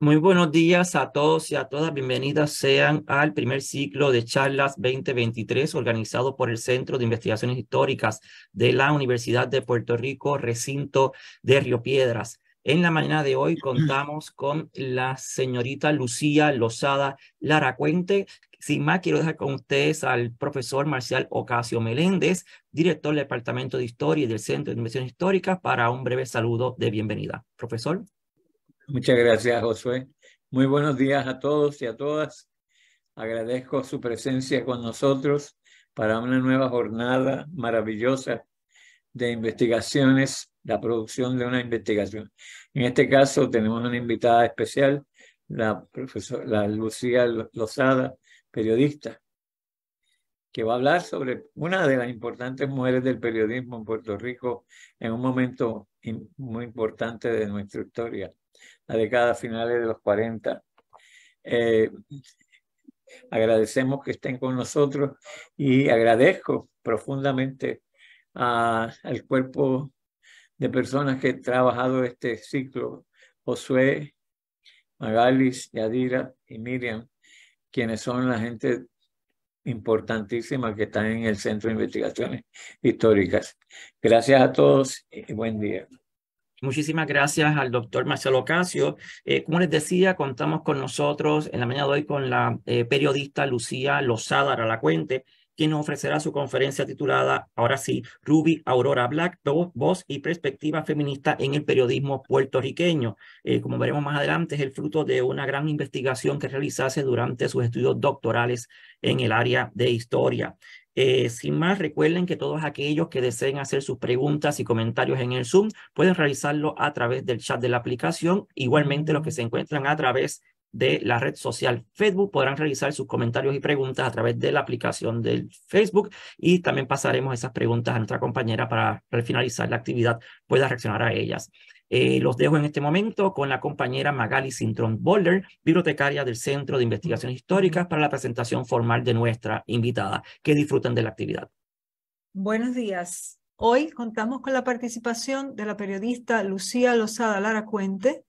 Muy buenos días a todos y a todas. Bienvenidas sean al primer ciclo de charlas 2023 organizado por el Centro de Investigaciones Históricas de la Universidad de Puerto Rico, recinto de Río Piedras. En la mañana de hoy contamos con la señorita Lucía Lozada Laracuente. Sin más, quiero dejar con ustedes al profesor Marcial Ocasio Meléndez, director del Departamento de Historia y del Centro de Investigaciones Históricas, para un breve saludo de bienvenida. Profesor. Muchas gracias, Josué. Muy buenos días a todos y a todas. Agradezco su presencia con nosotros para una nueva jornada maravillosa de investigaciones, la producción de una investigación. En este caso tenemos una invitada especial, la profesora Lucía Lozada, periodista, que va a hablar sobre una de las importantes mujeres del periodismo en Puerto Rico en un momento muy importante de nuestra historia la década finales de los 40. Eh, agradecemos que estén con nosotros y agradezco profundamente al cuerpo de personas que han trabajado este ciclo, Josué, Magalis, Yadira y Miriam, quienes son la gente importantísima que está en el Centro de Investigaciones Históricas. Gracias a todos y buen día. Muchísimas gracias al doctor Marcelo Casio. Eh, como les decía, contamos con nosotros en la mañana de hoy con la eh, periodista Lucía Lozada Aralacuente, quien nos ofrecerá su conferencia titulada, ahora sí, Ruby Aurora Black, voz y perspectiva feminista en el periodismo puertorriqueño. Eh, como veremos más adelante, es el fruto de una gran investigación que realizase durante sus estudios doctorales en el área de historia. Eh, sin más, recuerden que todos aquellos que deseen hacer sus preguntas y comentarios en el Zoom pueden realizarlo a través del chat de la aplicación. Igualmente, los que se encuentran a través de la red social Facebook podrán realizar sus comentarios y preguntas a través de la aplicación del Facebook y también pasaremos esas preguntas a nuestra compañera para finalizar la actividad pueda reaccionar a ellas. Eh, los dejo en este momento con la compañera Magali Sintron Boller, bibliotecaria del Centro de Investigaciones Históricas, para la presentación formal de nuestra invitada. Que disfruten de la actividad. Buenos días. Hoy contamos con la participación de la periodista Lucía Lozada Lara Cuente,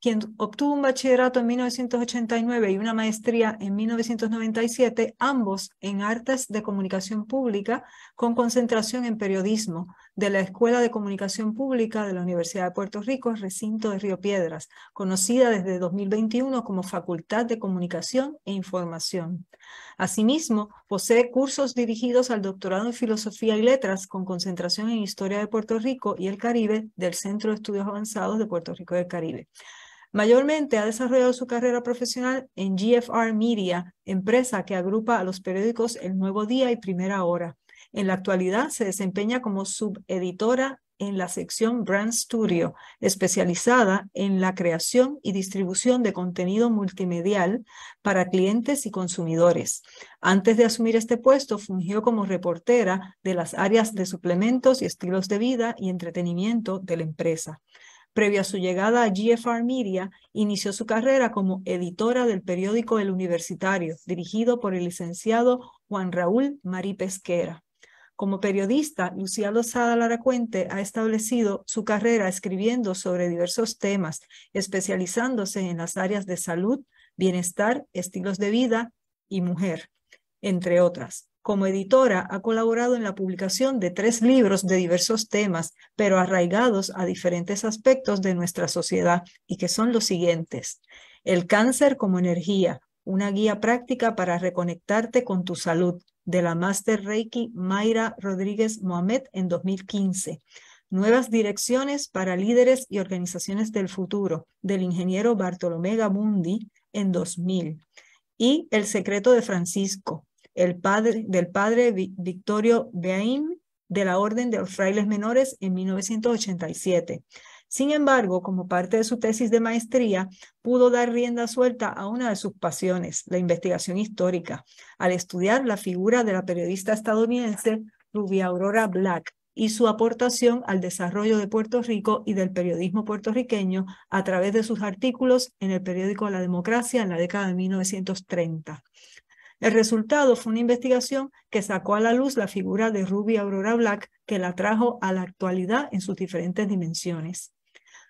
quien obtuvo un bachillerato en 1989 y una maestría en 1997, ambos en artes de comunicación pública con concentración en periodismo, de la Escuela de Comunicación Pública de la Universidad de Puerto Rico, recinto de Río Piedras, conocida desde 2021 como Facultad de Comunicación e Información. Asimismo, posee cursos dirigidos al doctorado en Filosofía y Letras con concentración en Historia de Puerto Rico y el Caribe del Centro de Estudios Avanzados de Puerto Rico y el Caribe. Mayormente ha desarrollado su carrera profesional en GFR Media, empresa que agrupa a los periódicos El Nuevo Día y Primera Hora. En la actualidad se desempeña como subeditora en la sección Brand Studio, especializada en la creación y distribución de contenido multimedial para clientes y consumidores. Antes de asumir este puesto, fungió como reportera de las áreas de suplementos y estilos de vida y entretenimiento de la empresa. Previo a su llegada a GFR Media, inició su carrera como editora del periódico El Universitario, dirigido por el licenciado Juan Raúl Marí Pesquera. Como periodista, Lucía Lozada Laracuente ha establecido su carrera escribiendo sobre diversos temas, especializándose en las áreas de salud, bienestar, estilos de vida y mujer, entre otras. Como editora, ha colaborado en la publicación de tres libros de diversos temas, pero arraigados a diferentes aspectos de nuestra sociedad, y que son los siguientes. El cáncer como energía, una guía práctica para reconectarte con tu salud de la Master Reiki Mayra Rodríguez Mohamed en 2015. Nuevas direcciones para líderes y organizaciones del futuro del ingeniero Bartolomé Gabundi en 2000. Y El secreto de Francisco, el padre, del padre Victorio Beaim de la Orden de los Frailes Menores en 1987. Sin embargo, como parte de su tesis de maestría, pudo dar rienda suelta a una de sus pasiones, la investigación histórica, al estudiar la figura de la periodista estadounidense Ruby Aurora Black y su aportación al desarrollo de Puerto Rico y del periodismo puertorriqueño a través de sus artículos en el periódico La Democracia en la década de 1930. El resultado fue una investigación que sacó a la luz la figura de Ruby Aurora Black, que la trajo a la actualidad en sus diferentes dimensiones.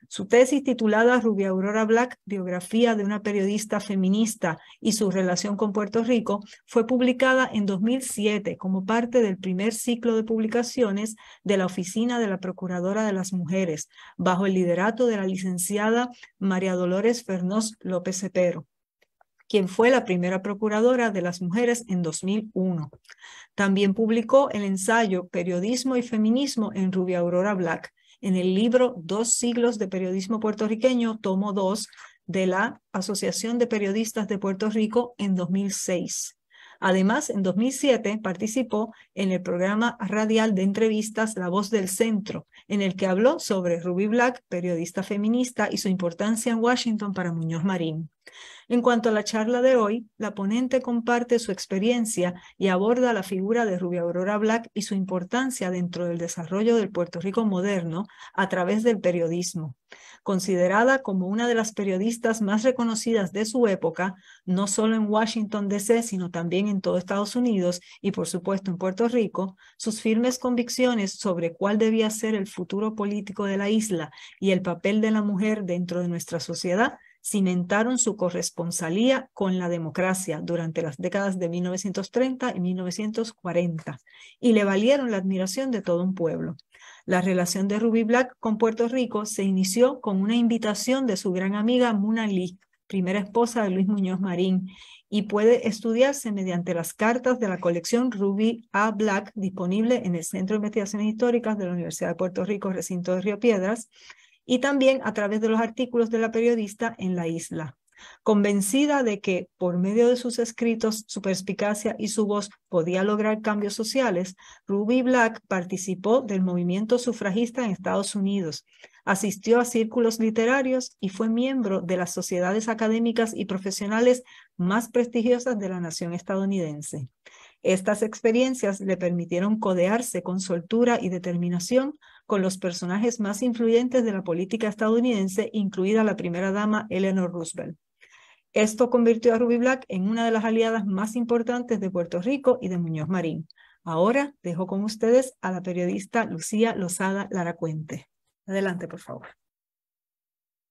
Su tesis titulada Rubia Aurora Black, biografía de una periodista feminista y su relación con Puerto Rico, fue publicada en 2007 como parte del primer ciclo de publicaciones de la Oficina de la Procuradora de las Mujeres, bajo el liderato de la licenciada María Dolores Fernós López Cepero quien fue la primera procuradora de las mujeres en 2001. También publicó el ensayo Periodismo y Feminismo en Rubia Aurora Black, en el libro Dos siglos de periodismo puertorriqueño, tomo 2 de la Asociación de Periodistas de Puerto Rico en 2006. Además, en 2007 participó en el programa radial de entrevistas La Voz del Centro, en el que habló sobre Ruby Black, periodista feminista, y su importancia en Washington para Muñoz Marín. En cuanto a la charla de hoy, la ponente comparte su experiencia y aborda la figura de Rubia Aurora Black y su importancia dentro del desarrollo del Puerto Rico moderno a través del periodismo. Considerada como una de las periodistas más reconocidas de su época, no solo en Washington, D.C., sino también en todo Estados Unidos y por supuesto en Puerto Rico, sus firmes convicciones sobre cuál debía ser el futuro político de la isla y el papel de la mujer dentro de nuestra sociedad cimentaron su corresponsalía con la democracia durante las décadas de 1930 y 1940 y le valieron la admiración de todo un pueblo. La relación de Ruby Black con Puerto Rico se inició con una invitación de su gran amiga Muna Lee, primera esposa de Luis Muñoz Marín, y puede estudiarse mediante las cartas de la colección Ruby A. Black disponible en el Centro de Investigaciones Históricas de la Universidad de Puerto Rico, recinto de Río Piedras, y también a través de los artículos de la periodista en la isla. Convencida de que por medio de sus escritos, su perspicacia y su voz podía lograr cambios sociales, Ruby Black participó del movimiento sufragista en Estados Unidos, asistió a círculos literarios y fue miembro de las sociedades académicas y profesionales más prestigiosas de la nación estadounidense. Estas experiencias le permitieron codearse con soltura y determinación con los personajes más influyentes de la política estadounidense, incluida la primera dama Eleanor Roosevelt. Esto convirtió a Ruby Black en una de las aliadas más importantes de Puerto Rico y de Muñoz Marín. Ahora dejo con ustedes a la periodista Lucía Lozada Laracuente. Adelante, por favor.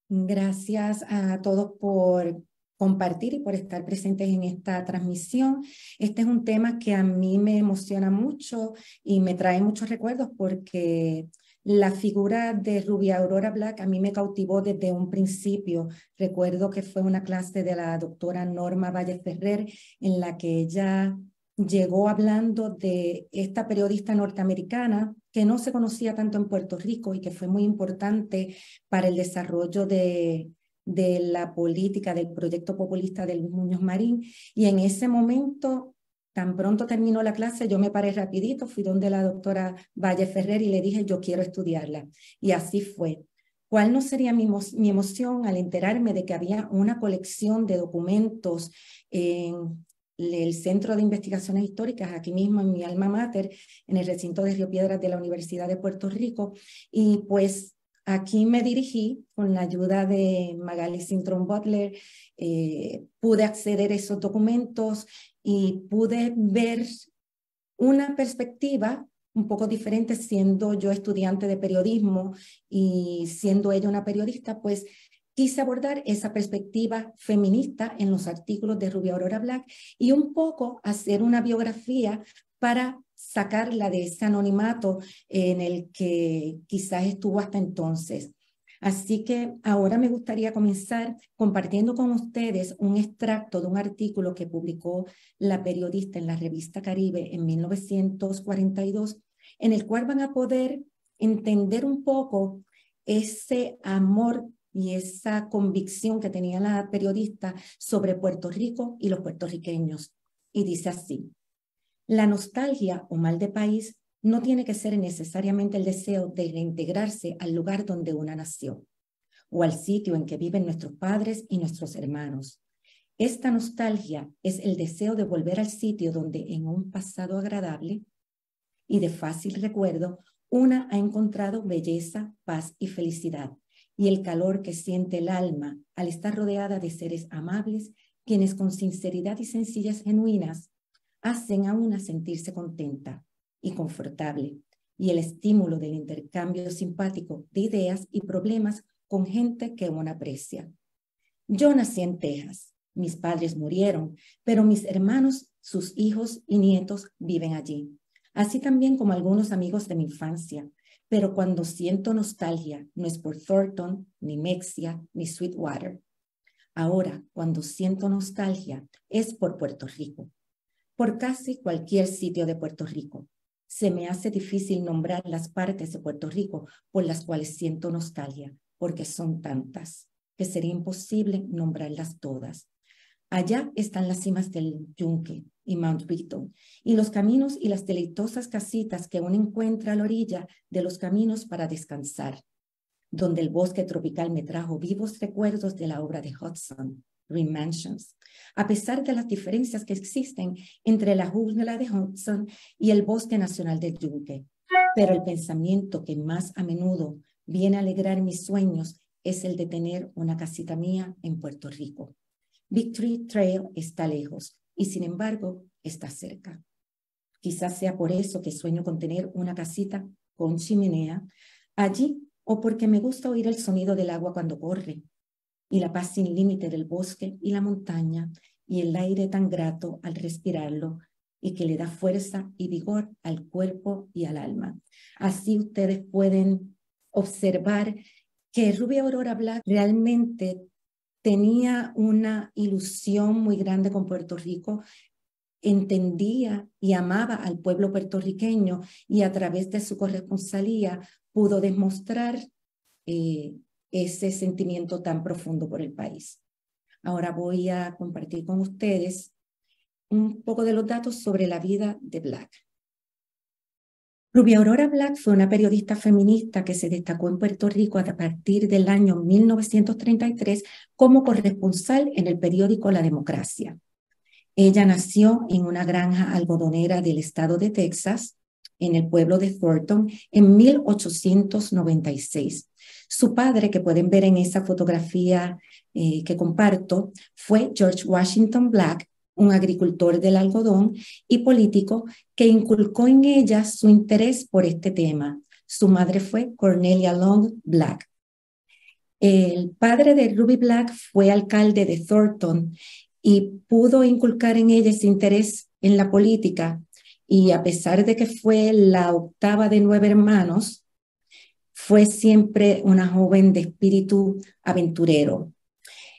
Gracias a todos por compartir y por estar presentes en esta transmisión. Este es un tema que a mí me emociona mucho y me trae muchos recuerdos porque la figura de Rubia Aurora Black a mí me cautivó desde un principio. Recuerdo que fue una clase de la doctora Norma Valle Ferrer en la que ella llegó hablando de esta periodista norteamericana que no se conocía tanto en Puerto Rico y que fue muy importante para el desarrollo de, la política del proyecto populista de Luis Muñoz Marín. Y en ese momento Tan pronto terminó la clase, yo me paré rapidito, fui donde la doctora Valle Ferrer y le dije, yo quiero estudiarla. Y así fue. ¿Cuál no sería mi, emoción al enterarme de que había una colección de documentos en el Centro de Investigaciones Históricas, aquí mismo en mi alma mater, en el recinto de Río Piedras de la Universidad de Puerto Rico? Y pues Aquí me dirigí con la ayuda de Magali Sintron Butler, eh, pude acceder a esos documentos y pude ver una perspectiva un poco diferente siendo yo estudiante de periodismo y siendo ella una periodista, pues quise abordar esa perspectiva feminista en los artículos de Rubia Aurora Black y un poco hacer una biografía para sacarla de ese anonimato en el que quizás estuvo hasta entonces. Así que ahora me gustaría comenzar compartiendo con ustedes un extracto de un artículo que publicó la periodista en la revista Caribe en 1942, en el cual van a poder entender un poco ese amor y esa convicción que tenía la periodista sobre Puerto Rico y los puertorriqueños. Y dice así, la nostalgia o mal de país no tiene que ser necesariamente el deseo de reintegrarse al lugar donde una nació o al sitio en que viven nuestros padres y nuestros hermanos. Esta nostalgia es el deseo de volver al sitio donde en un pasado agradable y de fácil recuerdo, una ha encontrado belleza, paz y felicidad, y el calor que siente el alma al estar rodeada de seres amables, quienes con sinceridad y sencillas genuinas hacen a una sentirse contenta y confortable, y el estímulo del intercambio simpático de ideas y problemas con gente que uno aprecia. Yo nací en Texas, mis padres murieron, pero mis hermanos, sus hijos y nietos viven allí, así también como algunos amigos de mi infancia. Pero cuando siento nostalgia, no es por Thornton, ni Mexia, ni Sweetwater. Ahora, cuando siento nostalgia, es por Puerto Rico por casi cualquier sitio de Puerto Rico. Se me hace difícil nombrar las partes de Puerto Rico por las cuales siento nostalgia, porque son tantas que sería imposible nombrarlas todas. Allá están las cimas del Yunque y Mount Beaton, y los caminos y las deleitosas casitas que uno encuentra a la orilla de los caminos para descansar, donde el bosque tropical me trajo vivos recuerdos de la obra de Hudson, Mansions. A pesar de las diferencias que existen entre la jungla de Hudson y el bosque nacional de Yuque. pero el pensamiento que más a menudo viene a alegrar mis sueños es el de tener una casita mía en Puerto Rico. Victory Trail está lejos y sin embargo está cerca. Quizás sea por eso que sueño con tener una casita con chimenea allí o porque me gusta oír el sonido del agua cuando corre y la paz sin límite del bosque y la montaña y el aire tan grato al respirarlo y que le da fuerza y vigor al cuerpo y al alma. Así ustedes pueden observar que Rubia Aurora Black realmente tenía una ilusión muy grande con Puerto Rico, entendía y amaba al pueblo puertorriqueño y a través de su corresponsalía pudo demostrar que, eh, ese sentimiento tan profundo por el país. Ahora voy a compartir con ustedes un poco de los datos sobre la vida de Black. Rubia Aurora Black fue una periodista feminista que se destacó en Puerto Rico a partir del año 1933 como corresponsal en el periódico La Democracia. Ella nació en una granja algodonera del estado de Texas, en el pueblo de Thornton, en 1896. Su padre, que pueden ver en esa fotografía eh, que comparto, fue George Washington Black, un agricultor del algodón y político que inculcó en ella su interés por este tema. Su madre fue Cornelia Long Black. El padre de Ruby Black fue alcalde de Thornton y pudo inculcar en ella ese interés en la política. Y a pesar de que fue la octava de nueve hermanos, fue siempre una joven de espíritu aventurero.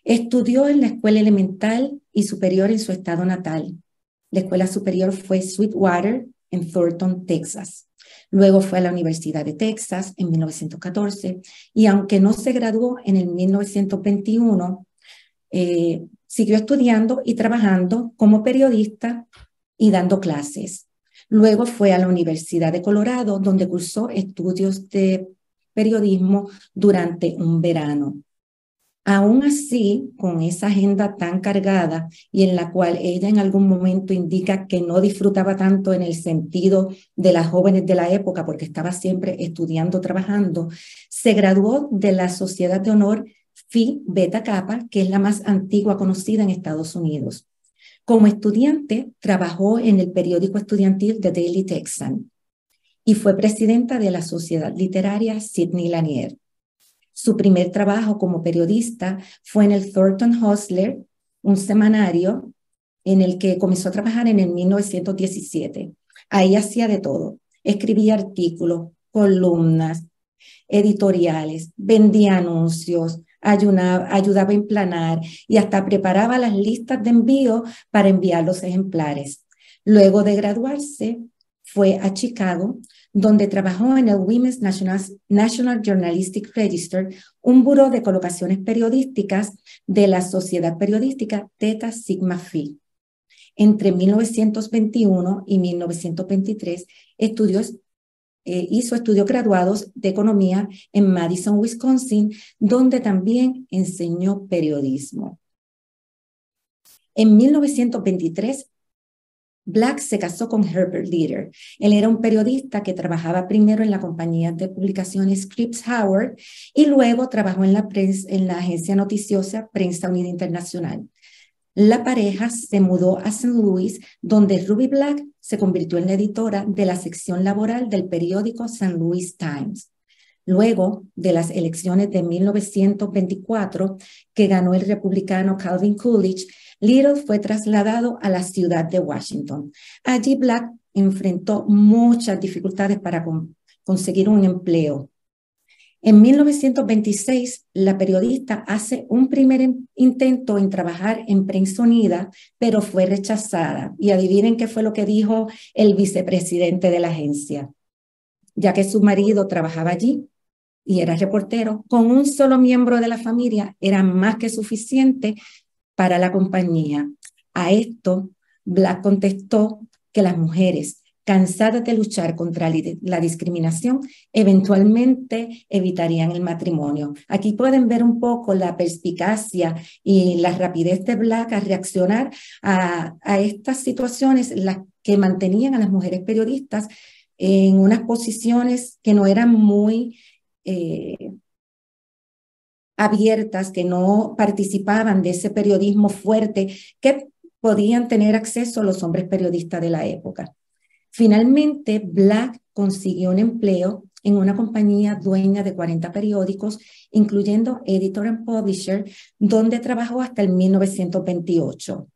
Estudió en la escuela elemental y superior en su estado natal. La escuela superior fue Sweetwater en Thornton, Texas. Luego fue a la Universidad de Texas en 1914 y aunque no se graduó en el 1921, eh, siguió estudiando y trabajando como periodista y dando clases. Luego fue a la Universidad de Colorado, donde cursó estudios de periodismo durante un verano. Aún así, con esa agenda tan cargada y en la cual ella en algún momento indica que no disfrutaba tanto en el sentido de las jóvenes de la época, porque estaba siempre estudiando, trabajando, se graduó de la Sociedad de Honor Phi Beta Kappa, que es la más antigua conocida en Estados Unidos. Como estudiante, trabajó en el periódico estudiantil The Daily Texan y fue presidenta de la Sociedad Literaria Sidney Lanier. Su primer trabajo como periodista fue en el Thornton Hustler, un semanario en el que comenzó a trabajar en el 1917. Ahí hacía de todo. Escribía artículos, columnas, editoriales, vendía anuncios, ayudaba a emplanar y hasta preparaba las listas de envío para enviar los ejemplares. Luego de graduarse, fue a Chicago, donde trabajó en el Women's National, Journalistic Register, un buró de colocaciones periodísticas de la sociedad periodística Theta Sigma Phi. Entre 1921 y 1923 eh, hizo estudios graduados de economía en Madison, Wisconsin, donde también enseñó periodismo. En 1923 Black se casó con Herbert Leader. Él era un periodista que trabajaba primero en la compañía de publicaciones Scripps Howard y luego trabajó en la, en la agencia noticiosa Prensa Unida Internacional. La pareja se mudó a St. Louis, donde Ruby Black se convirtió en la editora de la sección laboral del periódico St. Louis Times luego de las elecciones de 1924 que ganó el republicano Calvin Coolidge, Little fue trasladado a la ciudad de Washington. Allí Black enfrentó muchas dificultades para conseguir un empleo. En 1926, la periodista hace un primer intento en trabajar en Prensa Unida, pero fue rechazada. Y adivinen qué fue lo que dijo el vicepresidente de la agencia ya que su marido trabajaba allí y era reportero, con un solo miembro de la familia era más que suficiente para la compañía. A esto, Black contestó que las mujeres, cansadas de luchar contra la discriminación, eventualmente evitarían el matrimonio. Aquí pueden ver un poco la perspicacia y la rapidez de Black a reaccionar a, estas situaciones, las que mantenían a las mujeres periodistas en unas posiciones que no eran muy eh, abiertas, que no participaban de ese periodismo fuerte que podían tener acceso los hombres periodistas de la época. Finalmente, Black consiguió un empleo en una compañía dueña de 40 periódicos, incluyendo Editor and Publisher, donde trabajó hasta el 1928.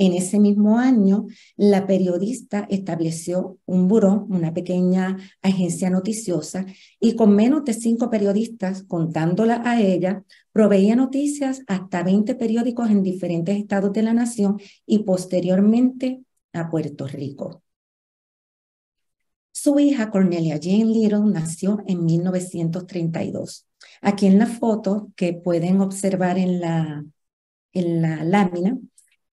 En ese mismo año, la periodista estableció un buró, una pequeña agencia noticiosa, y con menos de cinco periodistas contándola a ella, proveía noticias hasta 20 periódicos en diferentes estados de la nación y posteriormente a Puerto Rico. Su hija Cornelia Jane Little nació en 1932. Aquí en la foto que pueden observar en la, en la lámina,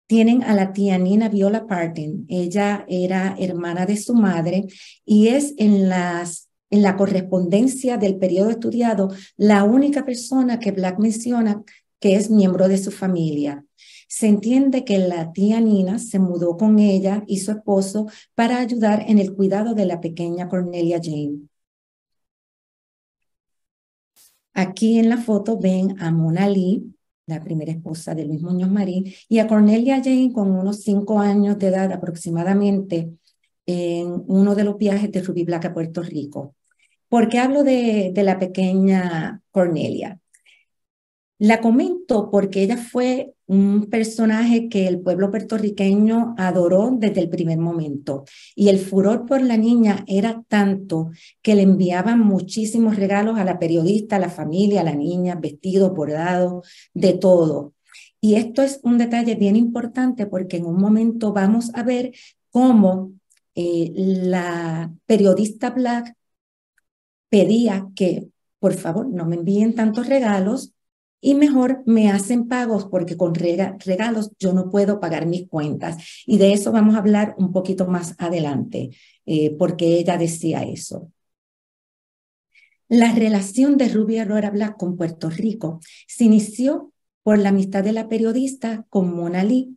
tienen a la tía Nina Viola Parton. Ella era hermana de su madre y es en las en la correspondencia del periodo estudiado la única persona que Black menciona que es miembro de su familia. Se entiende que la tía Nina se mudó con ella y su esposo para ayudar en el cuidado de la pequeña Cornelia Jane. Aquí en la foto ven a Mona Lee, la primera esposa de Luis Muñoz Marín, y a Cornelia Jane con unos cinco años de edad aproximadamente en uno de los viajes de Ruby Black a Puerto Rico. ¿Por qué hablo de, de la pequeña Cornelia? La comento porque ella fue un personaje que el pueblo puertorriqueño adoró desde el primer momento. Y el furor por la niña era tanto que le enviaban muchísimos regalos a la periodista, a la familia, a la niña, vestido, bordado, de todo. Y esto es un detalle bien importante porque en un momento vamos a ver cómo eh, la periodista Black pedía que, por favor, no me envíen tantos regalos, y mejor me hacen pagos porque con regalos yo no puedo pagar mis cuentas. Y de eso vamos a hablar un poquito más adelante, eh, porque ella decía eso. La relación de Rubia Aurora Black con Puerto Rico se inició por la amistad de la periodista con Mona Lee,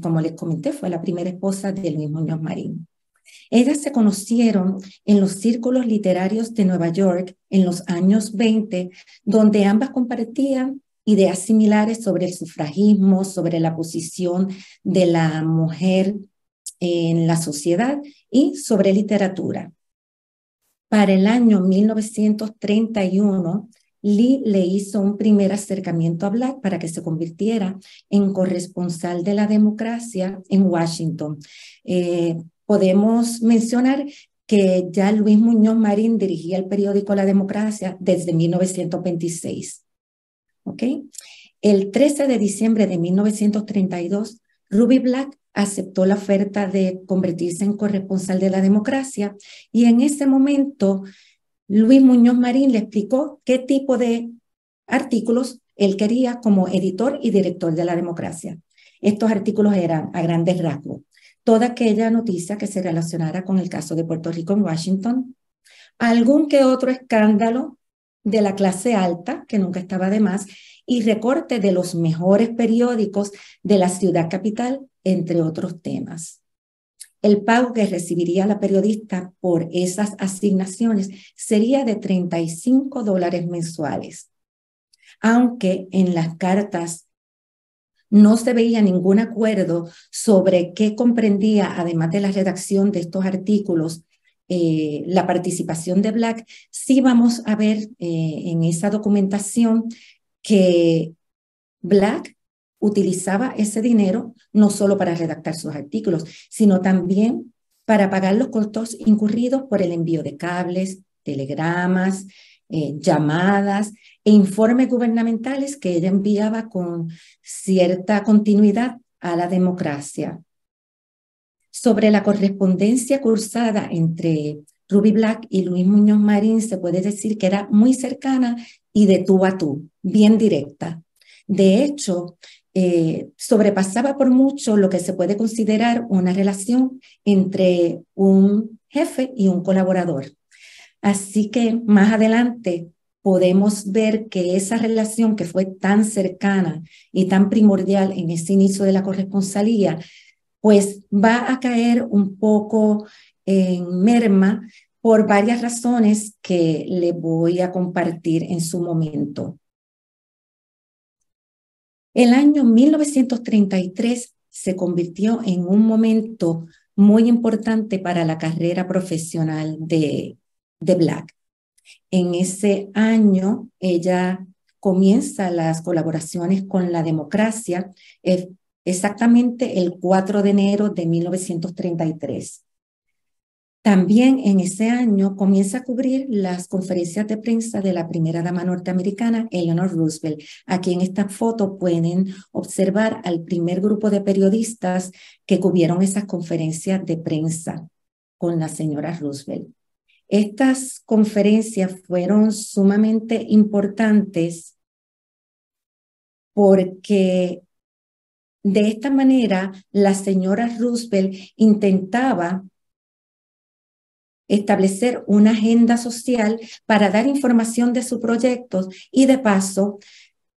como les comenté, fue la primera esposa de Luis Muñoz Marín. Ellas se conocieron en los círculos literarios de Nueva York en los años 20, donde ambas compartían ideas similares sobre el sufragismo, sobre la posición de la mujer en la sociedad y sobre literatura. Para el año 1931, Lee le hizo un primer acercamiento a Black para que se convirtiera en corresponsal de la democracia en Washington. Eh, podemos mencionar que ya Luis Muñoz Marín dirigía el periódico La Democracia desde 1926. ¿Ok? El 13 de diciembre de 1932, Ruby Black aceptó la oferta de convertirse en corresponsal de la democracia y en ese momento Luis Muñoz Marín le explicó qué tipo de artículos él quería como editor y director de la democracia. Estos artículos eran a grandes rasgos toda aquella noticia que se relacionara con el caso de Puerto Rico en Washington, algún que otro escándalo de la clase alta, que nunca estaba de más, y recorte de los mejores periódicos de la ciudad capital, entre otros temas. El pago que recibiría la periodista por esas asignaciones sería de 35 dólares mensuales, aunque en las cartas no se veía ningún acuerdo sobre qué comprendía, además de la redacción de estos artículos, eh, la participación de Black, sí vamos a ver eh, en esa documentación que Black utilizaba ese dinero no solo para redactar sus artículos, sino también para pagar los costos incurridos por el envío de cables, telegramas, eh, llamadas informes gubernamentales que ella enviaba con cierta continuidad a la democracia. Sobre la correspondencia cursada entre Ruby Black y Luis Muñoz Marín se puede decir que era muy cercana y de tú a tú, bien directa. De hecho, eh, sobrepasaba por mucho lo que se puede considerar una relación entre un jefe y un colaborador. Así que más adelante podemos ver que esa relación que fue tan cercana y tan primordial en ese inicio de la corresponsalía, pues va a caer un poco en merma por varias razones que le voy a compartir en su momento. El año 1933 se convirtió en un momento muy importante para la carrera profesional de, de Black. En ese año, ella comienza las colaboraciones con la democracia, exactamente el 4 de enero de 1933. También en ese año comienza a cubrir las conferencias de prensa de la primera dama norteamericana, Eleanor Roosevelt. Aquí en esta foto pueden observar al primer grupo de periodistas que cubrieron esas conferencias de prensa con la señora Roosevelt. Estas conferencias fueron sumamente importantes porque de esta manera la señora Roosevelt intentaba establecer una agenda social para dar información de sus proyectos y de paso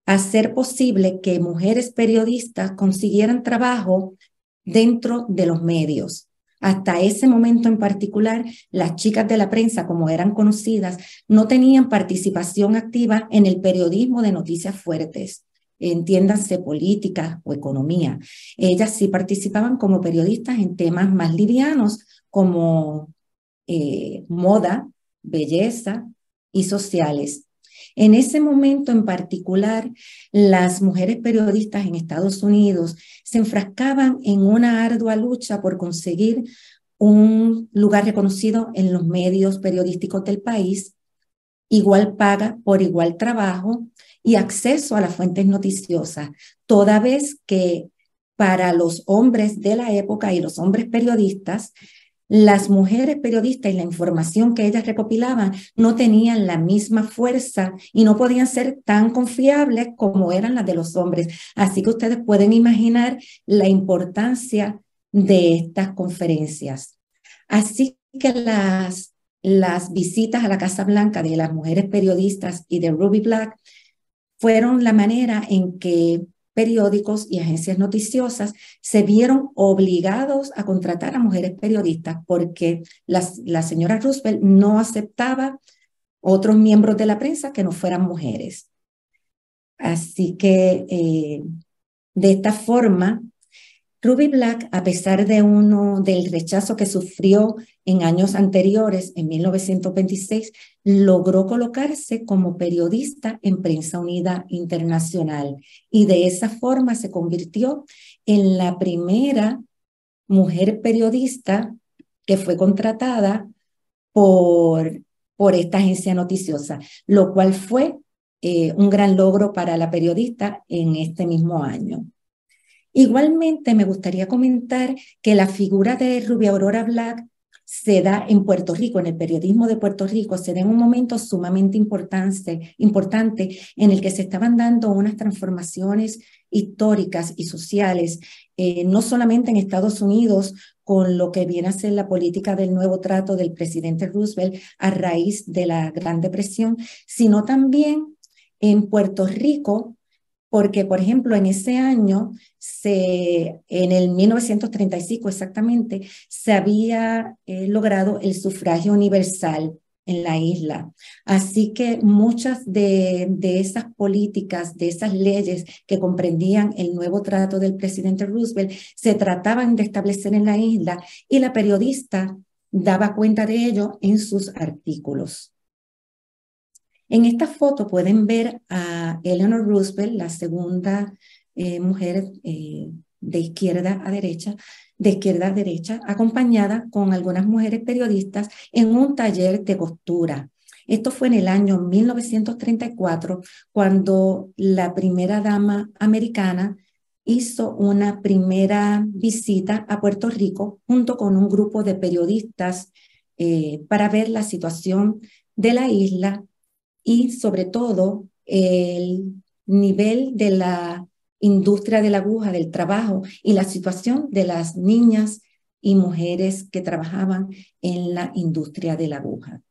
hacer posible que mujeres periodistas consiguieran trabajo dentro de los medios. Hasta ese momento en particular, las chicas de la prensa, como eran conocidas, no tenían participación activa en el periodismo de noticias fuertes entiéndanse política o economía. Ellas sí participaban como periodistas en temas más livianos como eh, moda, belleza y sociales. En ese momento en particular, las mujeres periodistas en Estados Unidos se enfrascaban en una ardua lucha por conseguir un lugar reconocido en los medios periodísticos del país, igual paga por igual trabajo y acceso a las fuentes noticiosas, toda vez que para los hombres de la época y los hombres periodistas, las mujeres periodistas y la información que ellas recopilaban no tenían la misma fuerza y no podían ser tan confiables como eran las de los hombres. Así que ustedes pueden imaginar la importancia de estas conferencias. Así que las, las visitas a la Casa Blanca de las mujeres periodistas y de Ruby Black fueron la manera en que periódicos y agencias noticiosas se vieron obligados a contratar a mujeres periodistas porque la señora Roosevelt no aceptaba otros miembros de la prensa que no fueran mujeres. Así que eh, de esta forma, Ruby Black, a pesar de uno del rechazo que sufrió en años anteriores, en 1926, logró colocarse como periodista en Prensa Unida Internacional y de esa forma se convirtió en la primera mujer periodista que fue contratada por, por esta agencia noticiosa, lo cual fue eh, un gran logro para la periodista en este mismo año. Igualmente, me gustaría comentar que la figura de Rubia Aurora Black se da en Puerto Rico, en el periodismo de Puerto Rico, se da en un momento sumamente importante, importante en el que se estaban dando unas transformaciones históricas y sociales, eh, no solamente en Estados Unidos, con lo que viene a ser la política del nuevo trato del presidente Roosevelt a raíz de la Gran Depresión, sino también en Puerto Rico porque, por ejemplo, en ese año, se, en el 1935 exactamente, se había eh, logrado el sufragio universal en la isla. Así que muchas de, de, esas políticas, de esas leyes que comprendían el nuevo trato del presidente Roosevelt, se trataban de establecer en la isla y la periodista daba cuenta de ello en sus artículos. En esta foto pueden ver a Eleanor Roosevelt, la segunda eh, mujer eh, de izquierda a derecha, de izquierda a derecha, acompañada con algunas mujeres periodistas en un taller de costura. Esto fue en el año 1934, cuando la primera dama americana hizo una primera visita a Puerto Rico junto con un grupo de periodistas eh, para ver la situación de la isla y sobre todo el nivel de la industria de la aguja, del trabajo y la situación de las niñas y mujeres que trabajaban en la industria de la aguja.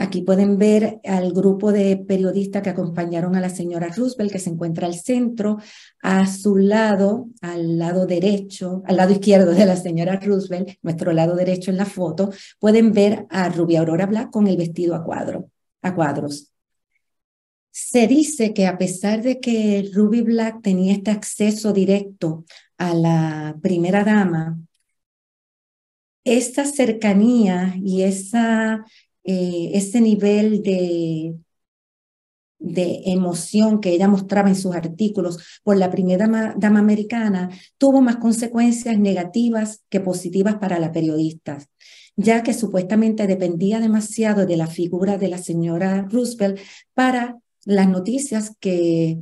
Aquí pueden ver al grupo de periodistas que acompañaron a la señora Roosevelt, que se encuentra al centro, a su lado, al lado derecho, al lado izquierdo de la señora Roosevelt, nuestro lado derecho en la foto, pueden ver a Ruby Aurora Black con el vestido a, a cuadros. Se dice que a pesar de que Ruby Black tenía este acceso directo a la primera dama, esa cercanía y esa eh, ese nivel de, emoción que ella mostraba en sus artículos por la primera dama, americana tuvo más consecuencias negativas que positivas para la periodista, ya que supuestamente dependía demasiado de la figura de la señora Roosevelt para las noticias que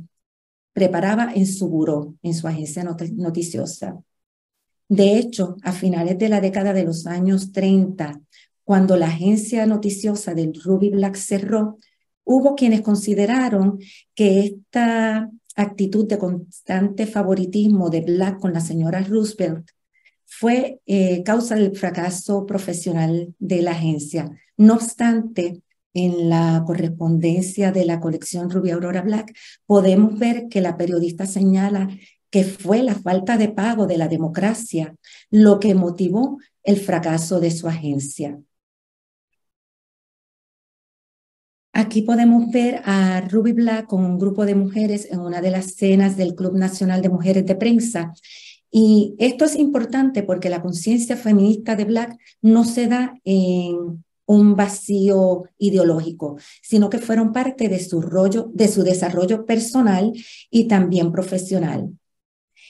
preparaba en su buró, en su agencia noticiosa. De hecho, a finales de la década de los años 30, cuando la agencia noticiosa del Ruby Black cerró, hubo quienes consideraron que esta actitud de constante favoritismo de Black con la señora Roosevelt fue eh, causa del fracaso profesional de la agencia. No obstante, en la correspondencia de la colección Ruby Aurora Black, podemos ver que la periodista señala que fue la falta de pago de la democracia lo que motivó el fracaso de su agencia. Aquí podemos ver a Ruby Black con un grupo de mujeres en una de las cenas del Club Nacional de Mujeres de Prensa. Y esto es importante porque la conciencia feminista de Black no se da en un vacío ideológico, sino que fueron parte de su, rollo, de su desarrollo personal y también profesional.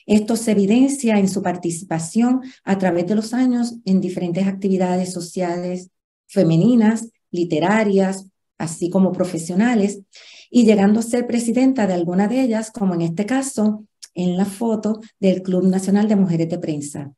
Esto se evidencia en su participación a través de los años en diferentes actividades sociales femeninas, literarias, así como profesionales, y llegando a ser presidenta de alguna de ellas, como en este caso, en la foto del Club Nacional de Mujeres de Prensa.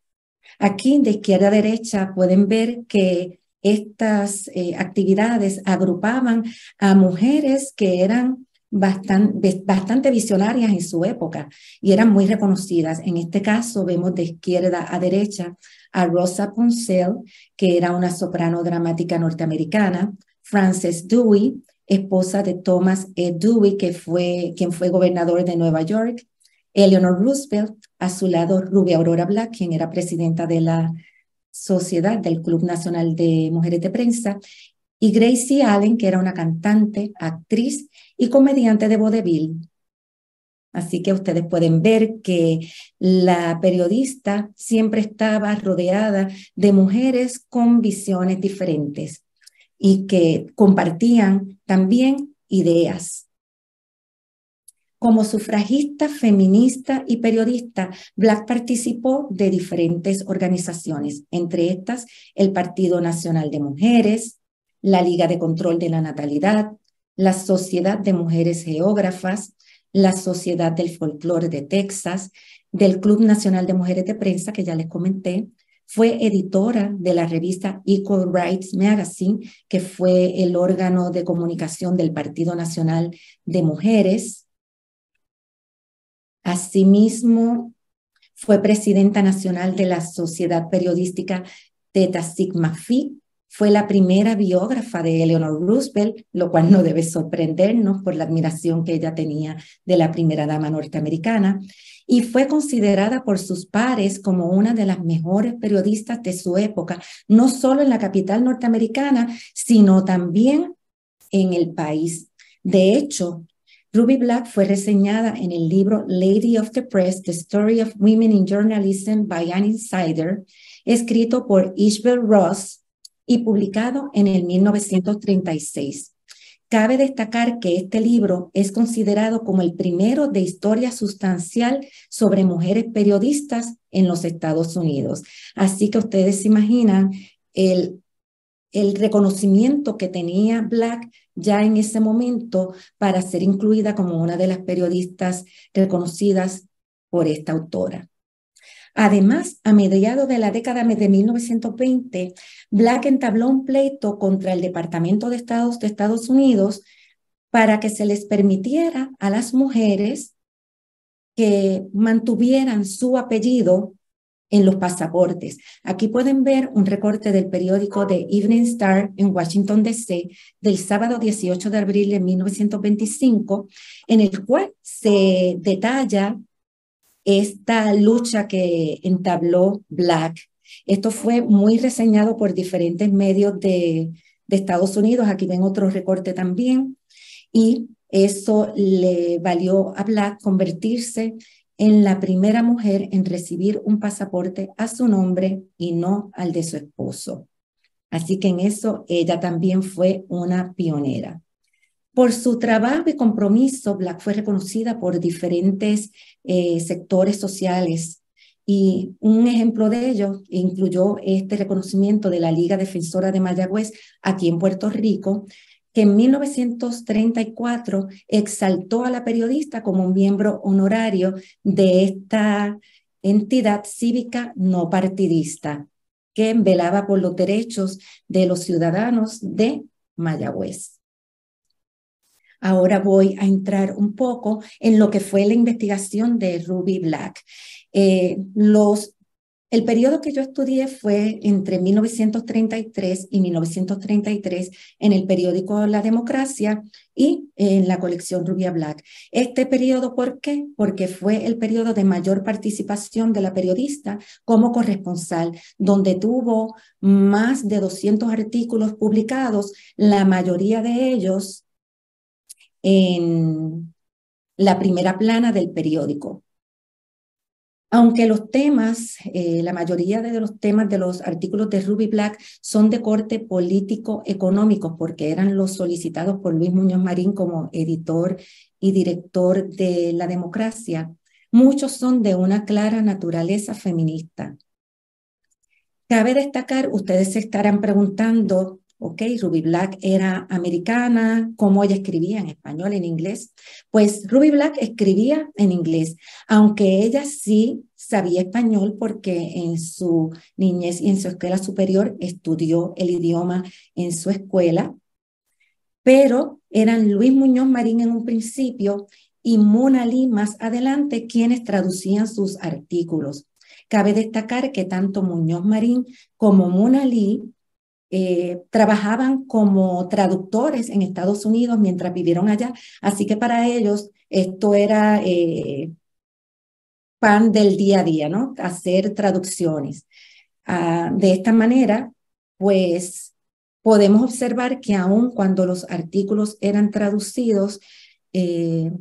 Aquí de izquierda a derecha pueden ver que estas eh, actividades agrupaban a mujeres que eran bastante, bastante visionarias en su época y eran muy reconocidas. En este caso vemos de izquierda a derecha a Rosa Poncel, que era una soprano dramática norteamericana, Frances Dewey, esposa de Thomas E. Dewey, que fue, quien fue gobernador de Nueva York, Eleanor Roosevelt, a su lado Ruby Aurora Black, quien era presidenta de la sociedad del Club Nacional de Mujeres de Prensa, y Gracie Allen, que era una cantante, actriz y comediante de vaudeville. Así que ustedes pueden ver que la periodista siempre estaba rodeada de mujeres con visiones diferentes y que compartían también ideas. Como sufragista, feminista y periodista, Black participó de diferentes organizaciones, entre estas el Partido Nacional de Mujeres, la Liga de Control de la Natalidad, la Sociedad de Mujeres Geógrafas, la Sociedad del Folclore de Texas, del Club Nacional de Mujeres de Prensa, que ya les comenté, fue editora de la revista Equal Rights Magazine, que fue el órgano de comunicación del Partido Nacional de Mujeres. Asimismo, fue presidenta nacional de la Sociedad Periodística Theta Sigma Phi, fue la primera biógrafa de Eleanor Roosevelt, lo cual no debe sorprendernos por la admiración que ella tenía de la primera dama norteamericana y fue considerada por sus pares como una de las mejores periodistas de su época, no solo en la capital norteamericana, sino también en el país. De hecho, Ruby Black fue reseñada en el libro Lady of the Press, The Story of Women in Journalism by an Insider, escrito por Isabel Ross y publicado en el 1936. Cabe destacar que este libro es considerado como el primero de historia sustancial sobre mujeres periodistas en los Estados Unidos. Así que ustedes se imaginan el, el reconocimiento que tenía Black ya en ese momento para ser incluida como una de las periodistas reconocidas por esta autora. Además, a mediados de la década de 1920, Black entabló un pleito contra el Departamento de Estados de Estados Unidos para que se les permitiera a las mujeres que mantuvieran su apellido en los pasaportes. Aquí pueden ver un recorte del periódico The Evening Star en Washington, D.C., del sábado 18 de abril de 1925, en el cual se detalla esta lucha que entabló Black. Esto fue muy reseñado por diferentes medios de, Estados Unidos. Aquí ven otro recorte también. Y eso le valió a Black convertirse en la primera mujer en recibir un pasaporte a su nombre y no al de su esposo. Así que en eso ella también fue una pionera. Por su trabajo y compromiso, Black fue reconocida por diferentes eh, sectores sociales y un ejemplo de ello incluyó este reconocimiento de la Liga Defensora de Mayagüez aquí en Puerto Rico, que en 1934 exaltó a la periodista como un miembro honorario de esta entidad cívica no partidista que velaba por los derechos de los ciudadanos de Mayagüez. Ahora voy a entrar un poco en lo que fue la investigación de Ruby Black. Eh, el periodo que yo estudié fue entre 1933 y 1933 en el periódico La Democracia y en la colección Rubia Black. Este periodo, ¿por qué? Porque fue el periodo de mayor participación de la periodista como corresponsal, donde tuvo más de 200 artículos publicados, la mayoría de ellos en la primera plana del periódico. Aunque los temas, eh, la mayoría de los temas de los artículos de Ruby Black son de corte político-económico, porque eran los solicitados por Luis Muñoz Marín como editor y director de La Democracia, muchos son de una clara naturaleza feminista. Cabe destacar, ustedes se estarán preguntando, ¿ok? Ruby Black era americana, cómo ella escribía en español, en inglés. Pues Ruby Black escribía en inglés, aunque ella sí sabía español porque en su niñez y en su escuela superior estudió el idioma en su escuela, pero eran Luis Muñoz Marín en un principio y Mona Lee más adelante quienes traducían sus artículos. Cabe destacar que tanto Muñoz Marín como Mona Lee eh, trabajaban como traductores en Estados Unidos mientras vivieron allá, así que para ellos esto era eh, pan del día a día, ¿no? Hacer traducciones. Ah, de esta manera, pues podemos observar que aun cuando los artículos eran traducidos, eh,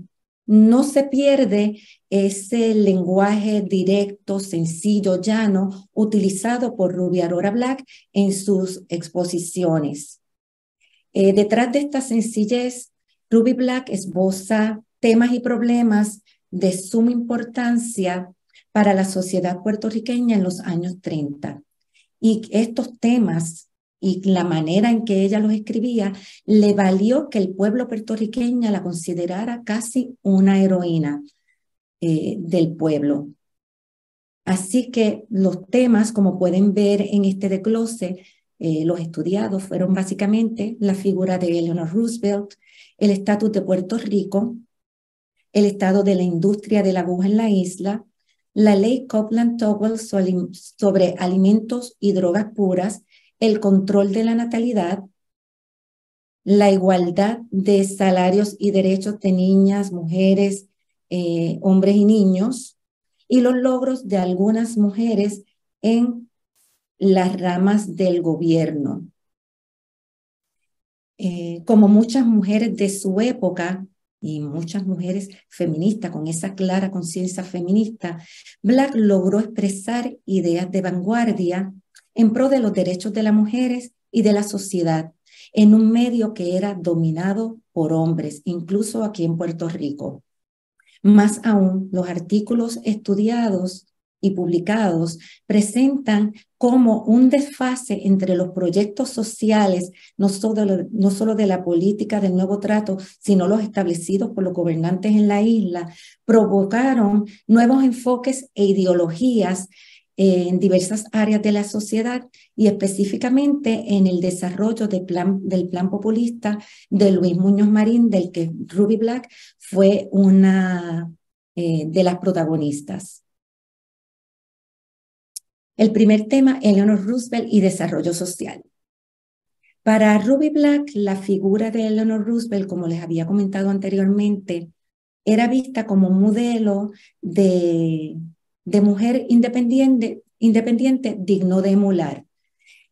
no se pierde ese lenguaje directo, sencillo, llano, utilizado por Ruby Aurora Black en sus exposiciones. Eh, detrás de esta sencillez, Ruby Black esboza temas y problemas de suma importancia para la sociedad puertorriqueña en los años 30. Y estos temas y la manera en que ella los escribía le valió que el pueblo puertorriqueño la considerara casi una heroína eh, del pueblo. Así que los temas, como pueden ver en este desglose, eh, los estudiados fueron básicamente la figura de Eleanor Roosevelt, el estatus de Puerto Rico, el estado de la industria de la aguja en la isla, la ley Copland-Towell sobre alimentos y drogas puras, el control de la natalidad, la igualdad de salarios y derechos de niñas, mujeres, eh, hombres y niños, y los logros de algunas mujeres en las ramas del gobierno. Eh, como muchas mujeres de su época y muchas mujeres feministas con esa clara conciencia feminista, Black logró expresar ideas de vanguardia en pro de los derechos de las mujeres y de la sociedad en un medio que era dominado por hombres, incluso aquí en Puerto Rico. Más aún, los artículos estudiados y publicados presentan como un desfase entre los proyectos sociales, no solo, no solo de la política del nuevo trato, sino los establecidos por los gobernantes en la isla, provocaron nuevos enfoques e ideologías eh, en diversas áreas de la sociedad y específicamente en el desarrollo del plan, populista de Luis Muñoz Marín, del que Ruby Black fue una eh, de las protagonistas. El primer tema, Eleanor Roosevelt y desarrollo social. Para Ruby Black, la figura de Eleanor Roosevelt, como les había comentado anteriormente, era vista como un modelo de de mujer independiente, independiente digno de emular.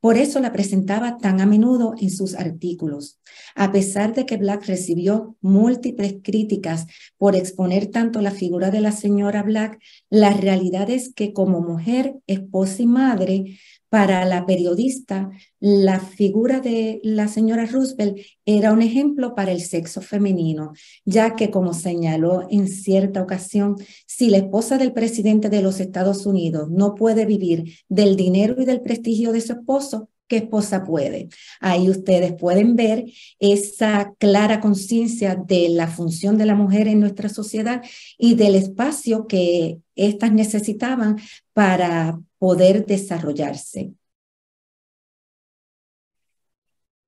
Por eso la presentaba tan a menudo en sus artículos. A pesar de que Black recibió múltiples críticas por exponer tanto la figura de la señora Black, las realidades que como mujer, esposa y madre, para la periodista, la figura de la señora Roosevelt era un ejemplo para el sexo femenino, ya que, como señaló en cierta ocasión, si la esposa del presidente de los Estados Unidos no puede vivir del dinero y del prestigio de su esposo, qué esposa puede. Ahí ustedes pueden ver esa clara conciencia de la función de la mujer en nuestra sociedad y del espacio que estas necesitaban para poder desarrollarse.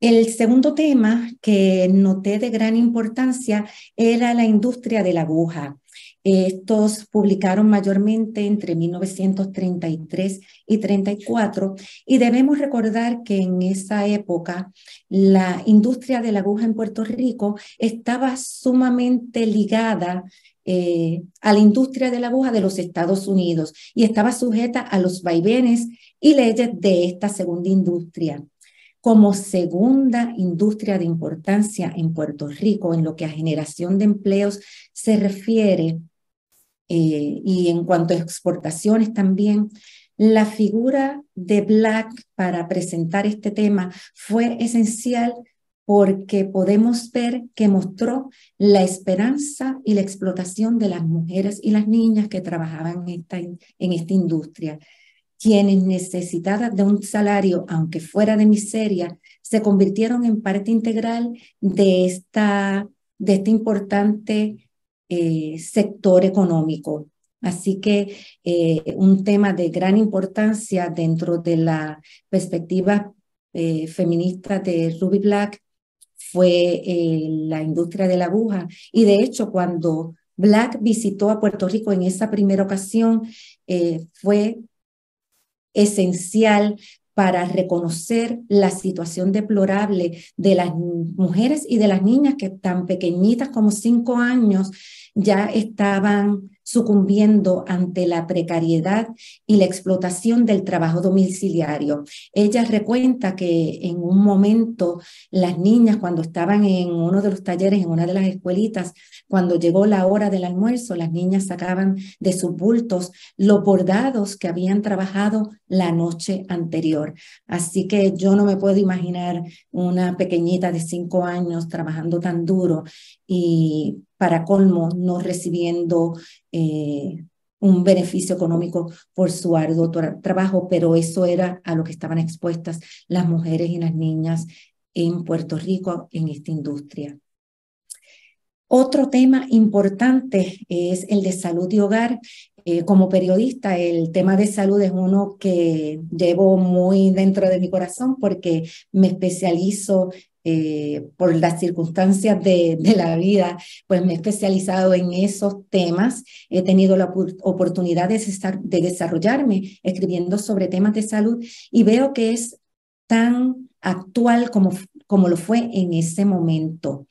El segundo tema que noté de gran importancia era la industria de la aguja. Estos publicaron mayormente entre 1933 y 34 y debemos recordar que en esa época la industria de la aguja en Puerto Rico estaba sumamente ligada eh, a la industria de la aguja de los Estados Unidos y estaba sujeta a los vaivenes y leyes de esta segunda industria. Como segunda industria de importancia en Puerto Rico en lo que a generación de empleos se refiere eh, y en cuanto a exportaciones también, la figura de Black para presentar este tema fue esencial porque podemos ver que mostró la esperanza y la explotación de las mujeres y las niñas que trabajaban en esta, en esta industria, quienes necesitadas de un salario, aunque fuera de miseria, se convirtieron en parte integral de, esta, de este importante eh, sector económico. Así que eh, un tema de gran importancia dentro de la perspectiva eh, feminista de Ruby Black fue eh, la industria de la aguja. Y de hecho, cuando Black visitó a Puerto Rico en esa primera ocasión, eh, fue esencial para reconocer la situación deplorable de las mujeres y de las niñas que tan pequeñitas como cinco años ya estaban sucumbiendo ante la precariedad y la explotación del trabajo domiciliario. Ella recuenta que en un momento las niñas cuando estaban en uno de los talleres, en una de las escuelitas, cuando llegó la hora del almuerzo, las niñas sacaban de sus bultos los bordados que habían trabajado la noche anterior. Así que yo no me puedo imaginar una pequeñita de cinco años trabajando tan duro y para colmo no recibiendo eh, un beneficio económico por su arduo trabajo, pero eso era a lo que estaban expuestas las mujeres y las niñas en Puerto Rico en esta industria. Otro tema importante es el de salud y hogar eh, como periodista, el tema de salud es uno que llevo muy dentro de mi corazón porque me especializo eh, por las circunstancias de, la vida, pues me he especializado en esos temas. He tenido la oportunidad de, desarrollarme escribiendo sobre temas de salud y veo que es tan actual como, como lo fue en ese momento.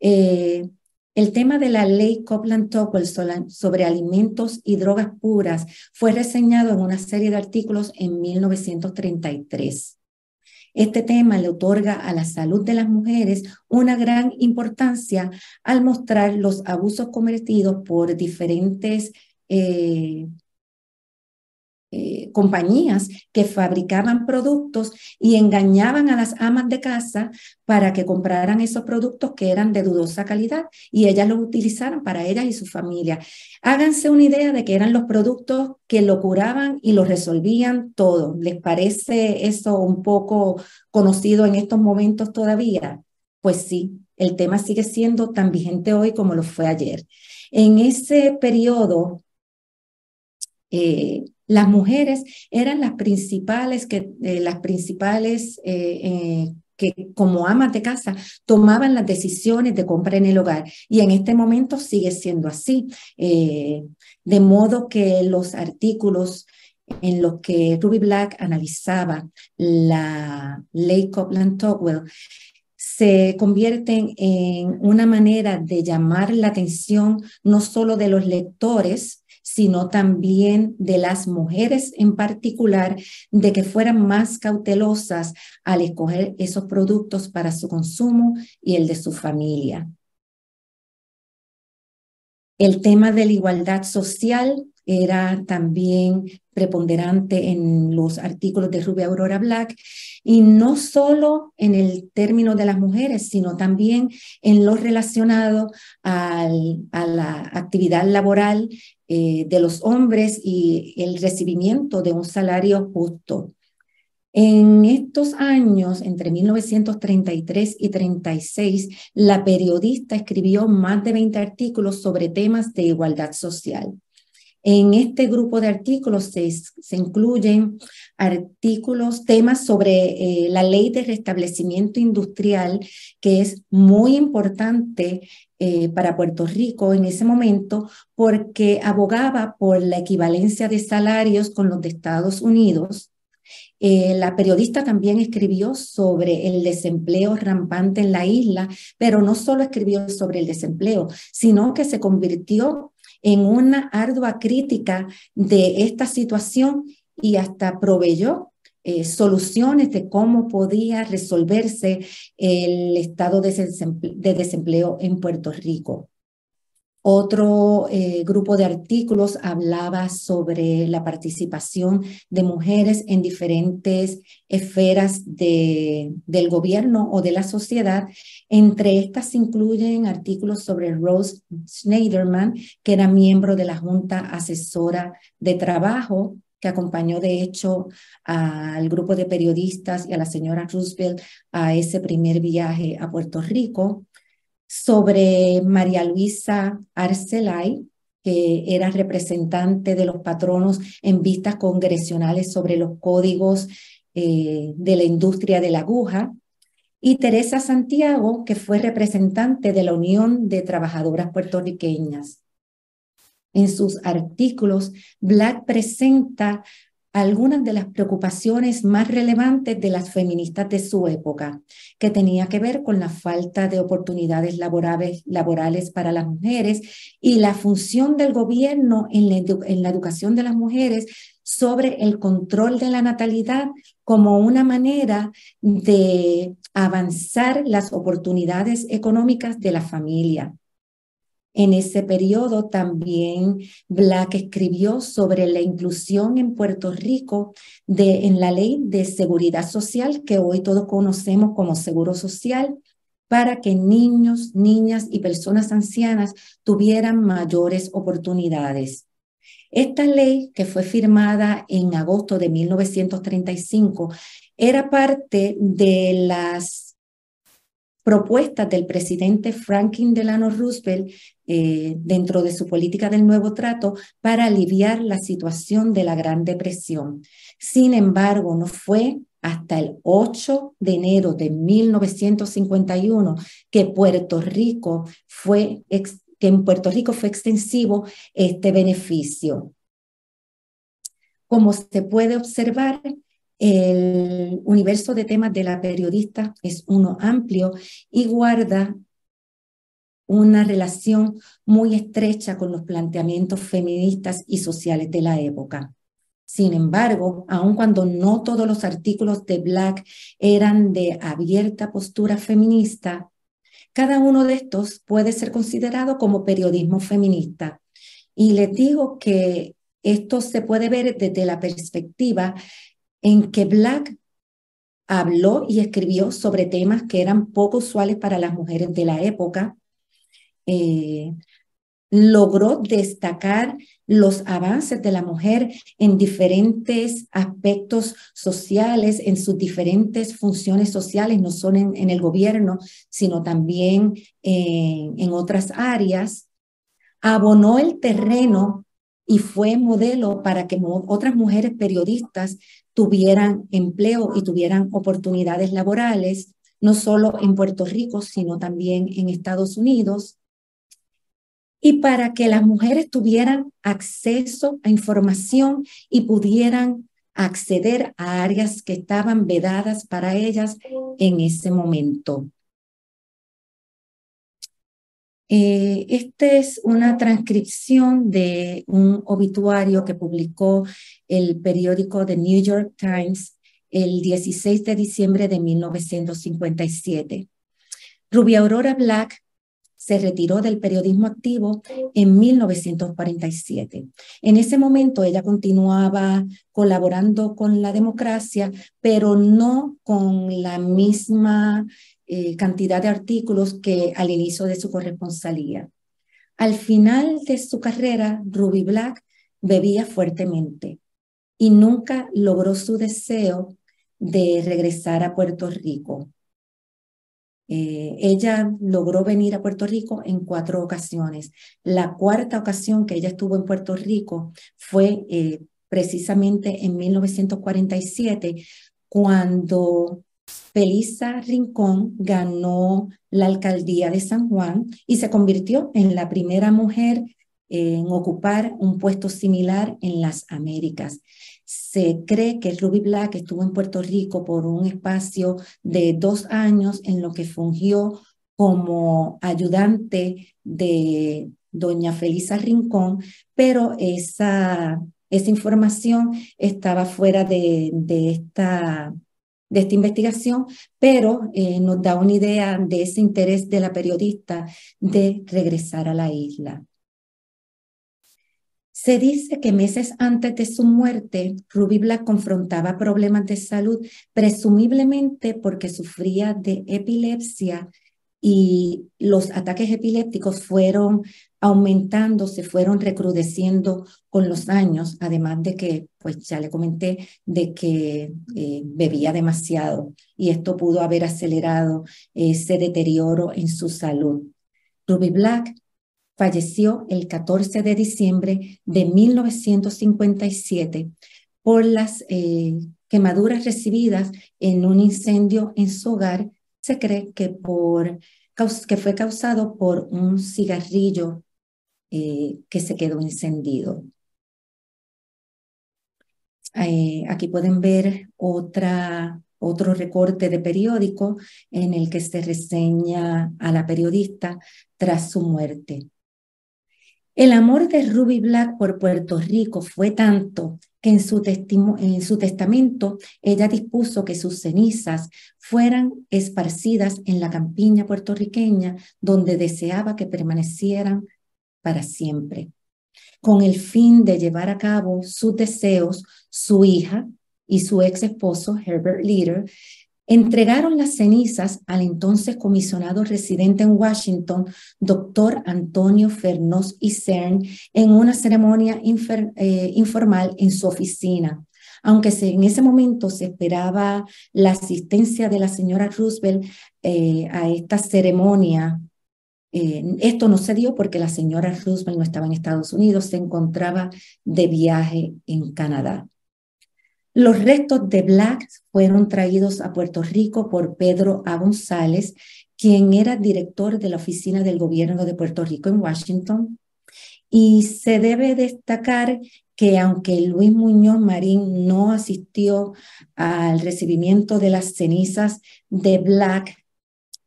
Eh, el tema de la ley Copland-Tocqueville sobre alimentos y drogas puras fue reseñado en una serie de artículos en 1933. Este tema le otorga a la salud de las mujeres una gran importancia al mostrar los abusos cometidos por diferentes eh, eh, compañías que fabricaban productos y engañaban a las amas de casa para que compraran esos productos que eran de dudosa calidad y ellas los utilizaron para ellas y su familia. Háganse una idea de que eran los productos que lo curaban y lo resolvían todo. ¿Les parece eso un poco conocido en estos momentos todavía? Pues sí, el tema sigue siendo tan vigente hoy como lo fue ayer. En ese periodo... Eh, las mujeres eran las principales, que, eh, las principales eh, eh, que como amas de casa tomaban las decisiones de compra en el hogar y en este momento sigue siendo así. de modo que los artículos en los que Ruby Black analizaba la ley Copland-Tocqueville se convierten en una manera de llamar la atención no solo de los lectores, sino también de las mujeres en particular, de que fueran más cautelosas al escoger esos productos para su consumo y el de su familia. El tema de la igualdad social era también preponderante en los artículos de Rubia Aurora Black, y no solo en el término de las mujeres, sino también en lo relacionado a la actividad laboral eh, de los hombres y el recibimiento de un salario justo. En estos años, entre 1933 y 1936, la periodista escribió más de 20 artículos sobre temas de igualdad social. En este grupo de artículos se, incluyen artículos, temas sobre eh, la ley de restablecimiento industrial, que es muy importante eh, para Puerto Rico en ese momento, porque abogaba por la equivalencia de salarios con los de Estados Unidos. Eh, la periodista también escribió sobre el desempleo rampante en la isla, pero no solo escribió sobre el desempleo, sino que se convirtió en una ardua crítica de esta situación y hasta proveyó eh, soluciones de cómo podía resolverse el estado de desempleo en Puerto Rico. Otro eh, grupo de artículos hablaba sobre la participación de mujeres en diferentes esferas del gobierno o de la sociedad. Entre estas incluyen artículos sobre Rose Schneiderman, que era miembro de la Junta Asesora de Trabajo, que acompañó de hecho al grupo de periodistas y a la señora Roosevelt a ese primer viaje a Puerto Rico sobre María Luisa Arcelay, que era representante de los patronos en vistas congresionales sobre los códigos eh, de la industria de la aguja, y Teresa Santiago, que fue representante de la Unión de Trabajadoras Puertorriqueñas. En sus artículos, Black presenta algunas de las preocupaciones más relevantes de las feministas de su época, que tenía que ver con la falta de oportunidades laborales, para las mujeres y la función del gobierno en la educación de las mujeres sobre el control de la natalidad como una manera de avanzar las oportunidades económicas de la familia. En ese periodo también Black escribió sobre la inclusión en Puerto Rico de, en la ley de seguridad social que hoy todos conocemos como Seguro Social para que niños, niñas y personas ancianas tuvieran mayores oportunidades. Esta ley, que fue firmada en agosto de 1935, era parte de las propuestas del presidente Franklin Delano Roosevelt eh, dentro de su política del nuevo trato para aliviar la situación de la Gran Depresión. Sin embargo, no fue hasta el 8 de enero de 1951 que Puerto Rico fue que en Puerto Rico fue extensivo este beneficio. Como se puede observar, el universo de temas de la periodista es uno amplio y guarda una relación muy estrecha con los planteamientos feministas y sociales de la época. Sin embargo, aun cuando no todos los artículos de Black eran de abierta postura feminista, cada uno de estos puede ser considerado como periodismo feminista. Y les digo que esto se puede ver desde la perspectiva en que Black habló y escribió sobre temas que eran poco usuales para las mujeres de la época, eh, logró destacar los avances de la mujer en diferentes aspectos sociales, en sus diferentes funciones sociales, no solo en, el gobierno, sino también en otras áreas, abonó el terreno y fue modelo para que otras mujeres periodistas tuvieran empleo y tuvieran oportunidades laborales, no solo en Puerto Rico, sino también en Estados Unidos y para que las mujeres tuvieran acceso a información y pudieran acceder a áreas que estaban vedadas para ellas en ese momento. Eh, esta es una transcripción de un obituario que publicó el periódico The New York Times el 16 de diciembre de 1957. Rubia Aurora Black se retiró del periodismo activo en 1947. En ese momento ella continuaba colaborando con la democracia, pero no con la misma eh, cantidad de artículos que al inicio de su corresponsalía. Al final de su carrera, Ruby Black bebía fuertemente y nunca logró su deseo de regresar a Puerto Rico. Eh, ella logró venir a Puerto Rico en cuatro ocasiones. La cuarta ocasión que ella estuvo en Puerto Rico fue eh, precisamente en 1947, cuando Felisa Rincón ganó la alcaldía de San Juan y se convirtió en la primera mujer eh, en ocupar un puesto similar en las Américas. Se cree que Ruby Black estuvo en Puerto Rico por un espacio de dos años en lo que fungió como ayudante de doña Felisa Rincón, pero esa, esa información estaba fuera de, esta de esta investigación, pero eh, nos da una idea de ese interés de la periodista de regresar a la isla. Se dice que meses antes de su muerte, Ruby Black confrontaba problemas de salud, presumiblemente porque sufría de epilepsia y los ataques epilépticos fueron aumentando, se fueron recrudeciendo con los años, además de que, pues ya le comenté, de que eh, bebía demasiado y esto pudo haber acelerado eh, ese deterioro en su salud. Ruby Black falleció el 14 de diciembre de 1957 por las eh, quemaduras recibidas en un incendio en su hogar. Se cree que, fue causado por un cigarrillo eh, que se quedó encendido. Eh, aquí pueden ver otro recorte de periódico en el que se reseña a la periodista tras su muerte. El amor de Ruby Black por Puerto Rico fue tanto que en su, testamento ella dispuso que sus cenizas fueran esparcidas en la campiña puertorriqueña donde deseaba que permanecieran para siempre, con el fin de llevar a cabo sus deseos su hija y su ex esposo Herbert Leader Entregaron las cenizas al entonces comisionado residente en Washington, doctor Antonio Fernós y Cern, en una ceremonia eh, informal en su oficina. Aunque en ese momento se esperaba la asistencia de la señora Roosevelt eh, a esta ceremonia, eh, esto no se dio porque la señora Roosevelt no estaba en Estados Unidos, se encontraba de viaje en Canadá. Los restos de Black fueron traídos a Puerto Rico por Pedro A. González, quien era director de la oficina del gobierno de Puerto Rico en Washington. Y se debe destacar que aunque Luis Muñoz Marín no asistió al recibimiento de las cenizas de Black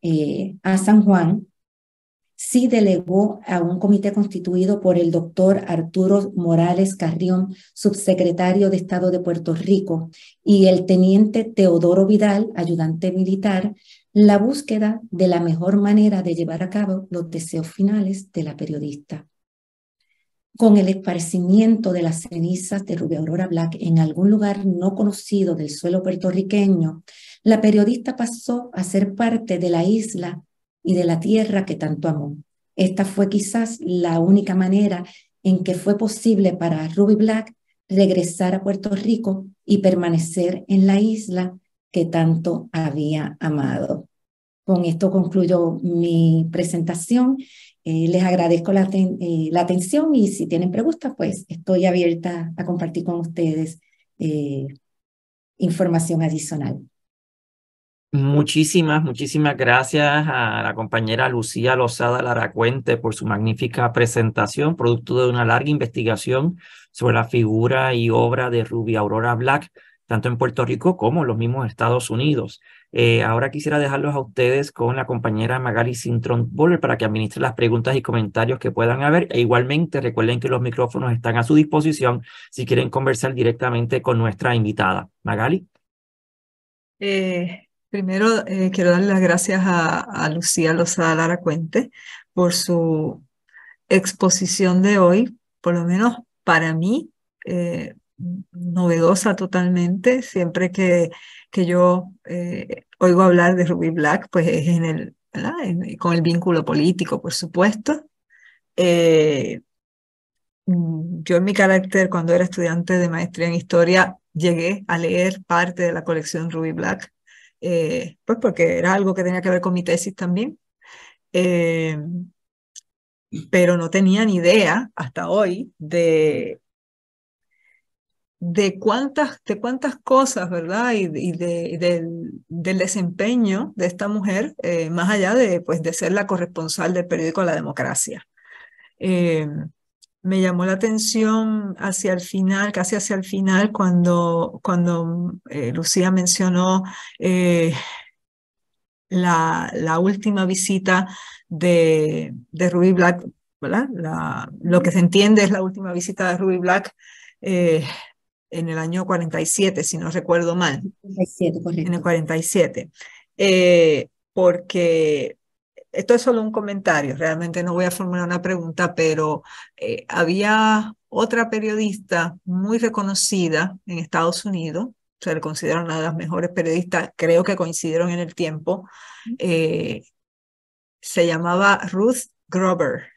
eh, a San Juan, sí delegó a un comité constituido por el doctor Arturo Morales Carrión, subsecretario de Estado de Puerto Rico, y el teniente Teodoro Vidal, ayudante militar, la búsqueda de la mejor manera de llevar a cabo los deseos finales de la periodista. Con el esparcimiento de las cenizas de Rubia Aurora Black en algún lugar no conocido del suelo puertorriqueño, la periodista pasó a ser parte de la isla y de la tierra que tanto amó. Esta fue quizás la única manera en que fue posible para Ruby Black regresar a Puerto Rico y permanecer en la isla que tanto había amado. Con esto concluyo mi presentación. Eh, les agradezco eh, la, atención y si tienen preguntas, pues estoy abierta a compartir con ustedes eh, información adicional. Muchísimas, muchísimas gracias a la compañera Lucía Lozada Laracuente por su magnífica presentación, producto de una larga investigación sobre la figura y obra de Ruby Aurora Black, tanto en Puerto Rico como en los mismos Estados Unidos. Eh, ahora quisiera dejarlos a ustedes con la compañera Magali Sintron Boller para que administre las preguntas y comentarios que puedan haber. E igualmente recuerden que los micrófonos están a su disposición si quieren conversar directamente con nuestra invitada. Magali. Eh, Primero, eh, quiero dar las gracias a, Lucía Lozada Lara Cuente por su exposición de hoy, por lo menos para mí, eh, novedosa totalmente. Siempre que, que yo eh, oigo hablar de Ruby Black, pues es en el, con el vínculo político, por supuesto. Mm, yo en mi carácter, cuando era estudiante de maestría en historia, llegué a leer parte de la colección Ruby Black eh, pues porque era algo que tenía que ver con mi tesis también, eh, pero no tenía ni idea hasta hoy de, de, cuántas, de cuántas cosas, ¿verdad? Y, del, desempeño de esta mujer, eh, más allá de, pues, de ser la corresponsal del periódico La Democracia me llamó la atención hacia el final, casi hacia el final, cuando, cuando eh, Lucía mencionó eh, la, última visita de, de Ruby Black, lo que se entiende es la última visita de Ruby Black eh, en el año 47, si no recuerdo mal. 47, correcto. En el 47. porque esto es solo un comentario, realmente no voy a formular una pregunta, pero eh, había otra periodista muy reconocida en Estados Unidos, se le consideran una de las mejores periodistas, creo que coincidieron en el tiempo, eh, se llamaba Ruth Grover.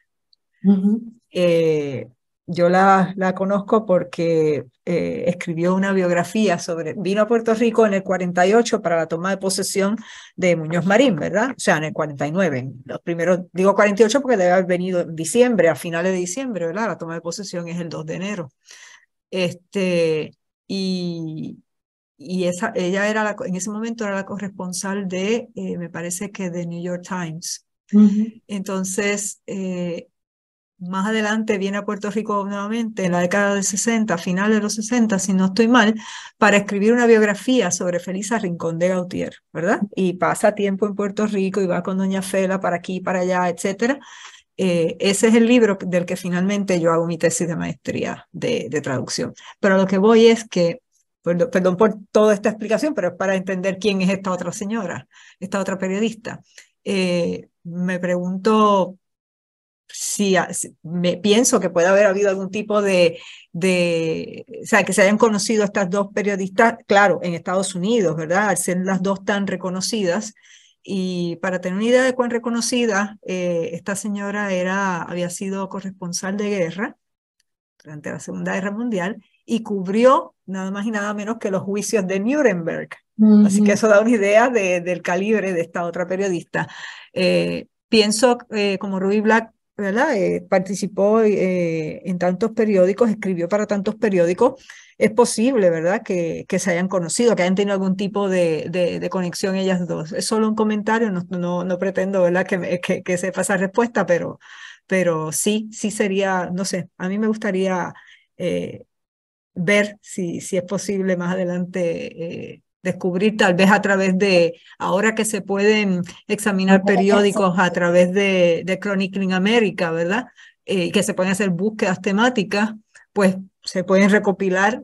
Yo la, la conozco porque eh, escribió una biografía sobre, vino a Puerto Rico en el 48 para la toma de posesión de Muñoz Marín, ¿verdad? O sea, en el 49, los primeros, digo 48 porque debe haber venido en diciembre, a finales de diciembre, ¿verdad? La toma de posesión es el 2 de enero. Este, y, esa, ella era la, en ese momento era la corresponsal de, eh, me parece que de New York Times. Entonces, eh, más adelante viene a Puerto Rico nuevamente, en la década de 60, finales de los 60, si no estoy mal, para escribir una biografía sobre Felisa Rincón de Gautier, ¿verdad? Y pasa tiempo en Puerto Rico y va con Doña Fela para aquí, para allá, etcétera. Eh, ese es el libro del que finalmente yo hago mi tesis de maestría de, traducción. Pero lo que voy es que, perdón, por toda esta explicación, pero es para entender quién es esta otra señora, esta otra periodista. Eh, me pregunto si, me, pienso que puede haber habido algún tipo de, de, o sea, que se hayan conocido estas dos periodistas, claro, en Estados Unidos, ¿verdad? Al ser las dos tan reconocidas. Y para tener una idea de cuán reconocida, eh, esta señora era, había sido corresponsal de guerra durante la Segunda Guerra Mundial y cubrió nada más y nada menos que los juicios de Nuremberg. Así que eso da una idea del calibre de esta otra periodista. Eh, pienso, eh, como Ruby Black, ¿verdad? Eh, participó eh, en tantos periódicos, escribió para tantos periódicos, es posible, ¿verdad?, que, que se hayan conocido, que hayan tenido algún tipo de, conexión ellas dos. Es solo un comentario, no, no, pretendo, ¿verdad?, que, que, pase sepa respuesta, pero, pero sí, sí sería, no sé, a mí me gustaría eh, ver si, si es posible más adelante descubrir tal vez a través de, ahora que se pueden examinar periódicos a través de, de Chronicling America, ¿verdad? Eh, que se pueden hacer búsquedas temáticas, pues se pueden recopilar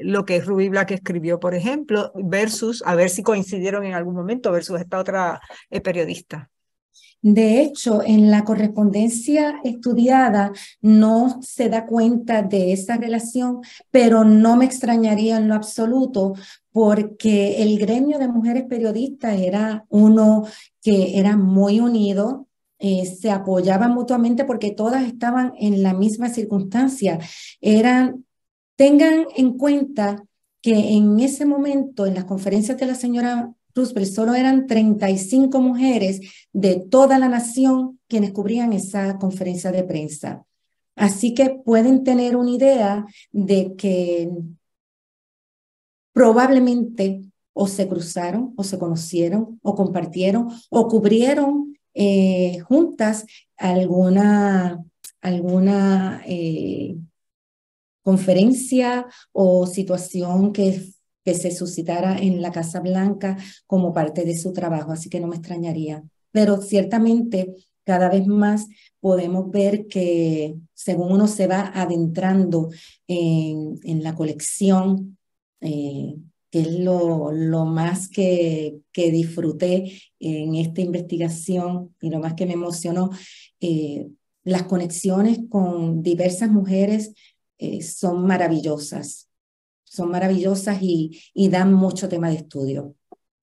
lo que es Ruby Black escribió, por ejemplo, versus, a ver si coincidieron en algún momento, versus esta otra eh, periodista. De hecho, en la correspondencia estudiada no se da cuenta de esa relación, pero no me extrañaría en lo absoluto porque el gremio de mujeres periodistas era uno que era muy unido, eh, se apoyaban mutuamente porque todas estaban en la misma circunstancia. Eran, tengan en cuenta que en ese momento, en las conferencias de la señora Roosevelt, solo eran 35 mujeres de toda la nación quienes cubrían esa conferencia de prensa. Así que pueden tener una idea de que probablemente o se cruzaron o se conocieron o compartieron o cubrieron eh, juntas alguna, alguna eh, conferencia o situación que, que se suscitara en la Casa Blanca como parte de su trabajo, así que no me extrañaría. Pero ciertamente cada vez más podemos ver que según uno se va adentrando en la colección eh, que es lo, lo más que, que, disfruté en esta investigación y lo más que me emocionó, eh, las conexiones con diversas mujeres eh, son maravillosas, son maravillosas y, y dan mucho tema de estudio.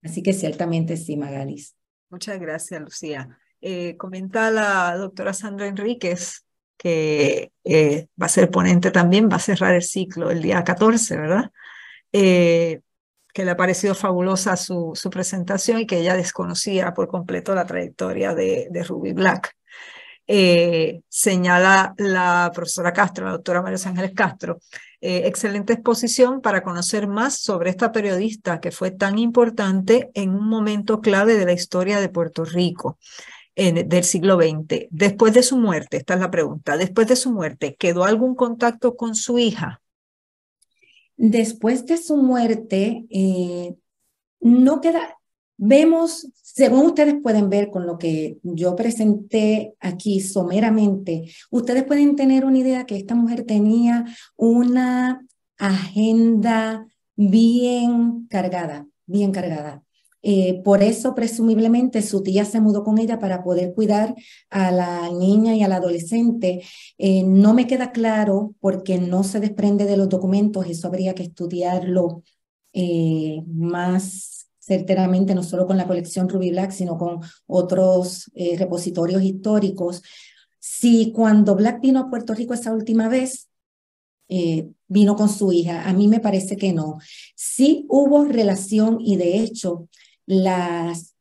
Así que ciertamente sí, Magalis. Muchas gracias, Lucía. comenta la doctora Sandra Enríquez, que va a ser ponente también, va a cerrar el ciclo el día 14, ¿verdad? Eh, que le ha parecido fabulosa su, su, presentación y que ella desconocía por completo la trayectoria de, de Ruby Black. Eh, señala la profesora Castro, la doctora María Ángeles Castro. Eh, excelente exposición para conocer más sobre esta periodista que fue tan importante en un momento clave de la historia de Puerto Rico en, del siglo XX. Después de su muerte, esta es la pregunta, después de su muerte, ¿quedó algún contacto con su hija? después de su muerte, eh, no queda, vemos, según ustedes pueden ver con lo que yo presenté aquí someramente, ustedes pueden tener una idea que esta mujer tenía una agenda bien cargada, bien cargada. Eh, por eso, presumiblemente, su tía se mudó con ella para poder cuidar a la niña y al adolescente. Eh, no me queda claro porque no se desprende de los documentos, eso habría que estudiarlo eh, más certeramente, no solo con la colección Ruby Black, sino con otros repositorios históricos. Si cuando Black vino a Puerto Rico esa última vez, vino con su hija. A mí me parece que no. Sí hubo relación y de hecho las,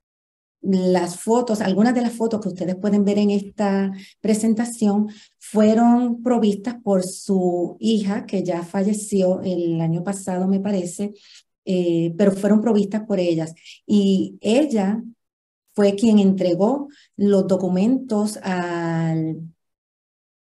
las fotos, algunas de las fotos que ustedes pueden ver en esta presentación fueron provistas por su hija, que ya falleció el año pasado, me parece, eh, pero fueron provistas por ellas. Y ella fue quien entregó los documentos al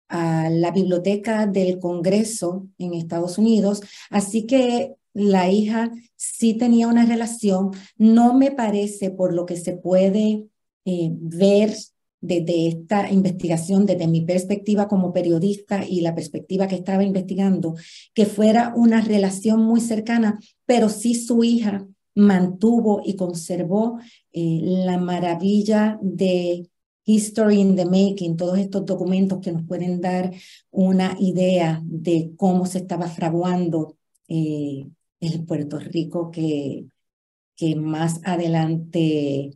a la biblioteca del Congreso en Estados Unidos. Así que la hija sí tenía una relación, no me parece por lo que se puede eh, ver desde esta investigación, desde mi perspectiva como periodista y la perspectiva que estaba investigando, que fuera una relación muy cercana, pero sí su hija mantuvo y conservó eh, la maravilla de History in the Making, todos estos documentos que nos pueden dar una idea de cómo se estaba fraguando eh, el Puerto Rico que, que más adelante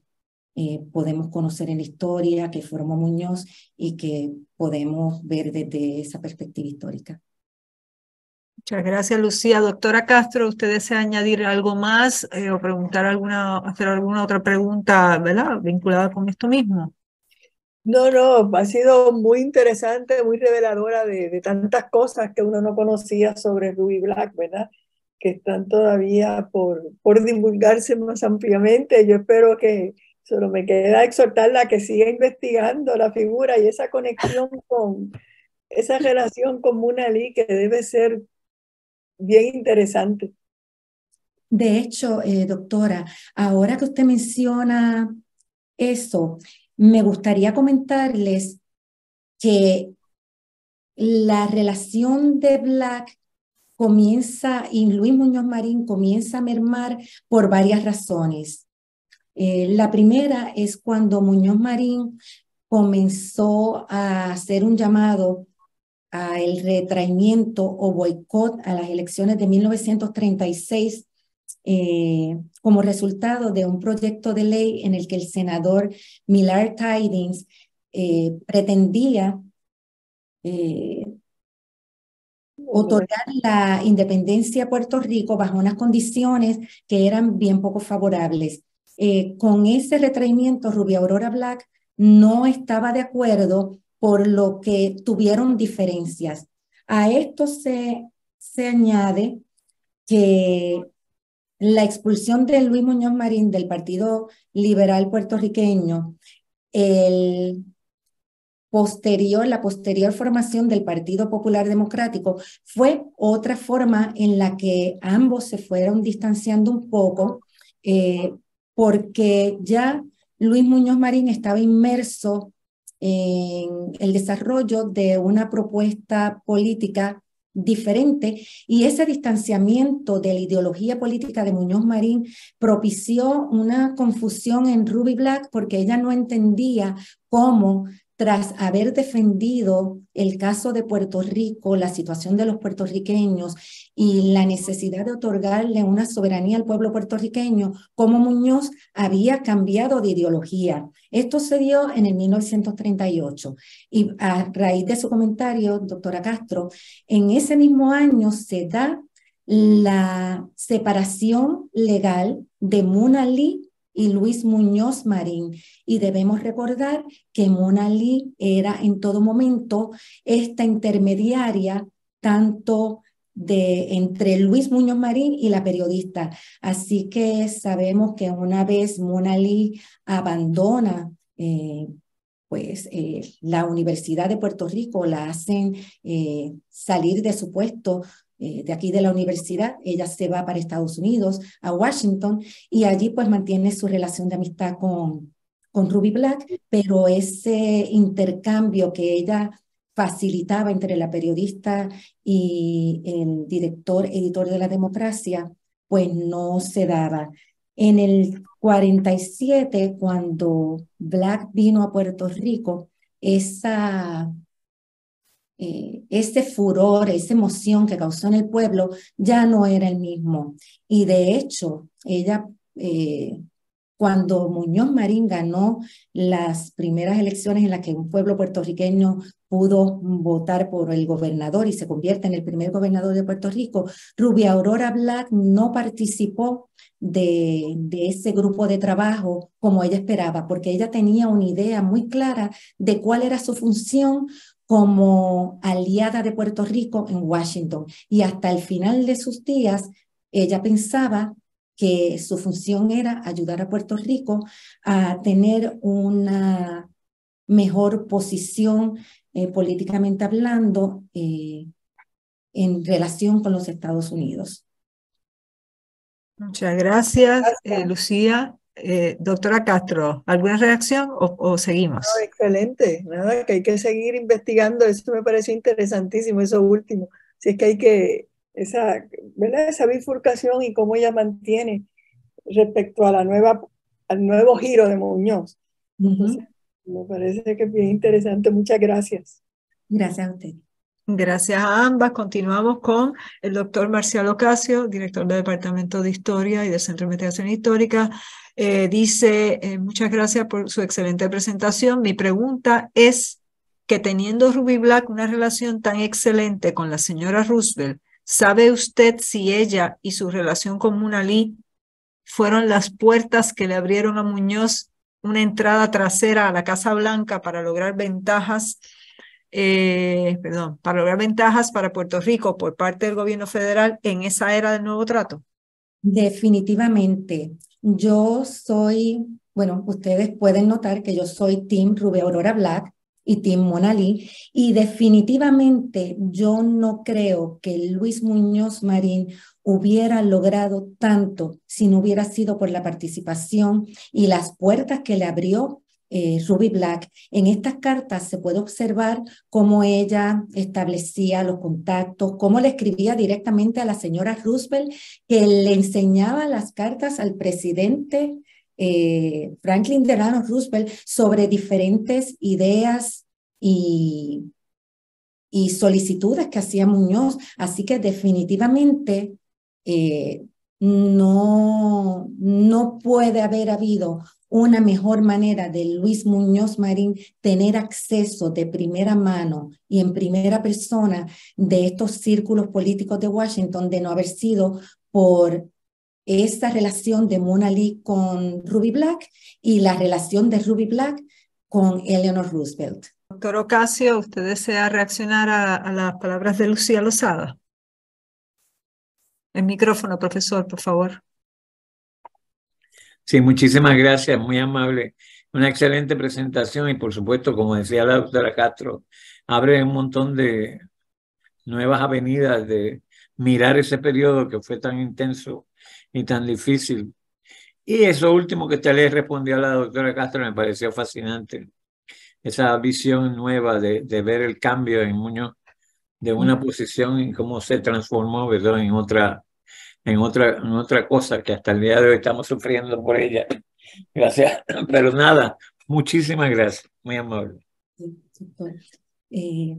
eh, podemos conocer en la historia, que formó Muñoz y que podemos ver desde esa perspectiva histórica. Muchas gracias, Lucía. Doctora Castro, ¿usted desea añadir algo más eh, o preguntar alguna, hacer alguna otra pregunta, ¿verdad? vinculada con esto mismo? No, no, ha sido muy interesante, muy reveladora de, de tantas cosas que uno no conocía sobre Ruby Black, ¿verdad? que están todavía por, por divulgarse más ampliamente. Yo espero que solo me queda exhortarla a que siga investigando la figura y esa conexión con esa relación con Munalí que debe ser bien interesante. De hecho, eh, doctora, ahora que usted menciona eso, me gustaría comentarles que la relación de Black comienza, y Luis Muñoz Marín comienza a mermar por varias razones. Eh, la primera es cuando Muñoz Marín comenzó a hacer un llamado a el retraimiento o boicot a las elecciones de 1936 eh, como resultado de un proyecto de ley en el que el senador Millard Tidings eh, pretendía otorgar la independencia a Puerto Rico bajo unas condiciones que eran bien poco favorables. Eh, con ese retraimiento, Rubia Aurora Black no estaba de acuerdo, por lo que tuvieron diferencias. A esto se, se añade que la expulsión de Luis Muñoz Marín del Partido Liberal Puertorriqueño, el posterior, la posterior formación del Partido Popular Democrático fue otra forma en la que ambos se fueron distanciando un poco, eh, porque ya Luis Muñoz Marín estaba inmerso en el desarrollo de una propuesta política diferente y ese distanciamiento de la ideología política de Muñoz Marín propició una confusión en Ruby Black porque ella no entendía cómo tras haber defendido el caso de Puerto Rico, la situación de los puertorriqueños y la necesidad de otorgarle una soberanía al pueblo puertorriqueño, como Muñoz había cambiado de ideología. Esto se dio en el 1938 y a raíz de su comentario, doctora Castro, en ese mismo año se da la separación legal de Muna Lee y Luis Muñoz Marín. Y debemos recordar que Mona Lee era en todo momento esta intermediaria tanto de, entre Luis Muñoz Marín y la periodista. Así que sabemos que una vez Mona Lee abandona eh, pues, eh, la Universidad de Puerto Rico, la hacen eh, salir de su puesto eh, de aquí de la universidad. Ella se va para Estados Unidos, a Washington, y allí pues mantiene su relación de amistad con, con Ruby Black, pero ese intercambio que ella facilitaba entre la periodista y el director, editor de la democracia, pues no se daba. En el 47, cuando Black vino a Puerto Rico, esa ese eh, este furor, esa emoción que causó en el pueblo ya no era el mismo. Y de hecho, ella, eh, cuando Muñoz Marín ganó las primeras elecciones en las que un pueblo puertorriqueño pudo votar por el gobernador y se convierte en el primer gobernador de Puerto Rico, Rubia Aurora Black no participó de, de, ese grupo de trabajo como ella esperaba, porque ella tenía una idea muy clara de cuál era su función como aliada de Puerto Rico en Washington y hasta el final de sus días ella pensaba que su función era ayudar a Puerto Rico a tener una mejor posición eh, políticamente hablando eh, en relación con los Estados Unidos. Muchas gracias, eh, Lucía. Eh, doctora Castro, ¿alguna reacción o, seguimos? excelente, nada, que hay que seguir investigando, eso me parece interesantísimo, eso último. Si es que hay que, esa, ¿verdad? esa bifurcación y cómo ella mantiene respecto a la nueva, al nuevo giro de Muñoz. me parece que es bien interesante, muchas gracias. Gracias a usted. Gracias a ambas. Continuamos con el doctor Marcial Ocasio, director del Departamento de Historia y del Centro de Investigación Histórica, eh, dice, eh, muchas gracias por su excelente presentación. Mi pregunta es que teniendo Ruby Black una relación tan excelente con la señora Roosevelt, ¿sabe usted si ella y su relación con Munalí fueron las puertas que le abrieron a Muñoz una entrada trasera a la Casa Blanca para lograr ventajas eh, perdón, para lograr ventajas para Puerto Rico por parte del gobierno federal en esa era del nuevo trato? Definitivamente. Yo soy, bueno, ustedes pueden notar que yo soy Team Rubia Aurora Black y Team Monalí, y definitivamente yo no creo que Luis Muñoz Marín hubiera logrado tanto si no hubiera sido por la participación y las puertas que le abrió eh, Ruby Black. En estas cartas se puede observar cómo ella establecía los contactos, cómo le escribía directamente a la señora Roosevelt, que le enseñaba las cartas al presidente eh, Franklin Delano Roosevelt sobre diferentes ideas y, solicitudes que hacía Muñoz. Así que definitivamente eh, no, no puede haber habido una mejor manera de Luis Muñoz Marín tener acceso de primera mano y en primera persona de estos círculos políticos de Washington de no haber sido por esta relación de Mona Lee con Ruby Black y la relación de Ruby Black con Eleanor Roosevelt. Doctor Ocasio, ¿usted desea reaccionar a, a las palabras de Lucía Lozada? El micrófono, profesor, por favor. Sí, muchísimas gracias, muy amable. Una excelente presentación y por supuesto, como decía la doctora Castro, abre un montón de nuevas avenidas de mirar ese periodo que fue tan intenso y tan difícil. Y eso último que usted le respondió a la doctora Castro me pareció fascinante. Esa visión nueva de, de ver el cambio en Muñoz de una posición y cómo se transformó ¿verdad? en otra en otra, en otra cosa que hasta el día de hoy estamos sufriendo por ella. Gracias, pero nada, muchísimas gracias, muy amable. Eh,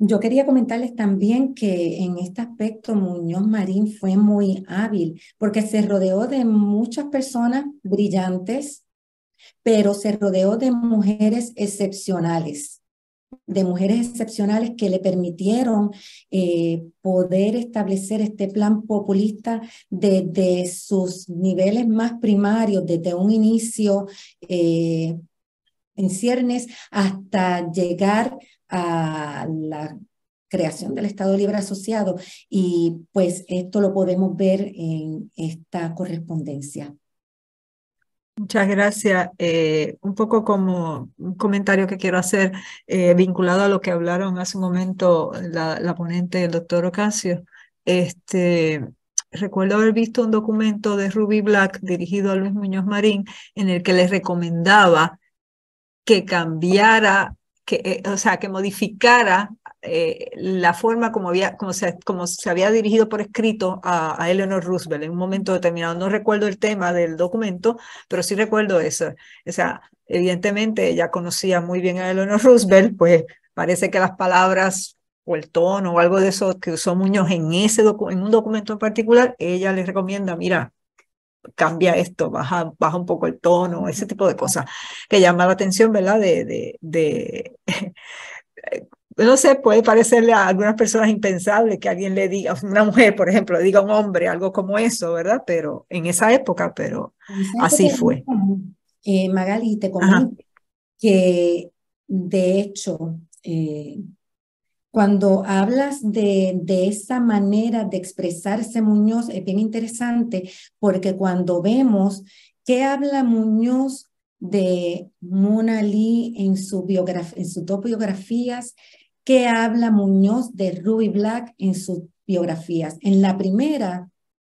yo quería comentarles también que en este aspecto Muñoz Marín fue muy hábil porque se rodeó de muchas personas brillantes, pero se rodeó de mujeres excepcionales de mujeres excepcionales que le permitieron eh, poder establecer este plan populista desde sus niveles más primarios, desde un inicio eh, en ciernes hasta llegar a la creación del Estado Libre Asociado. Y pues esto lo podemos ver en esta correspondencia. Muchas gracias. Eh, un poco como un comentario que quiero hacer eh, vinculado a lo que hablaron hace un momento la, ponente, el doctor Ocasio. Este, recuerdo haber visto un documento de Ruby Black dirigido a Luis Muñoz Marín en el que le recomendaba que cambiara que, eh, o sea, que modificara eh, la forma como, había, como, se, como se había dirigido por escrito a, a, Eleanor Roosevelt en un momento determinado. No recuerdo el tema del documento, pero sí recuerdo eso. O sea, evidentemente ella conocía muy bien a Eleanor Roosevelt, pues parece que las palabras o el tono o algo de eso que usó Muñoz en, ese en un documento en particular, ella le recomienda, mira, cambia esto, baja, un poco el tono, ese tipo de cosas que llama la atención, ¿verdad? De, de, no sé, puede parecerle a algunas personas impensable que alguien le diga, una mujer, por ejemplo, le diga a un hombre algo como eso, ¿verdad? Pero en esa época, pero así fue. Eh, Magali, te comento que de hecho, eh, cuando hablas de, esa manera de expresarse Muñoz, es bien interesante porque cuando vemos qué habla Muñoz de Mona Lee en, su en sus dos biografías, qué habla Muñoz de Ruby Black en sus biografías. En la primera,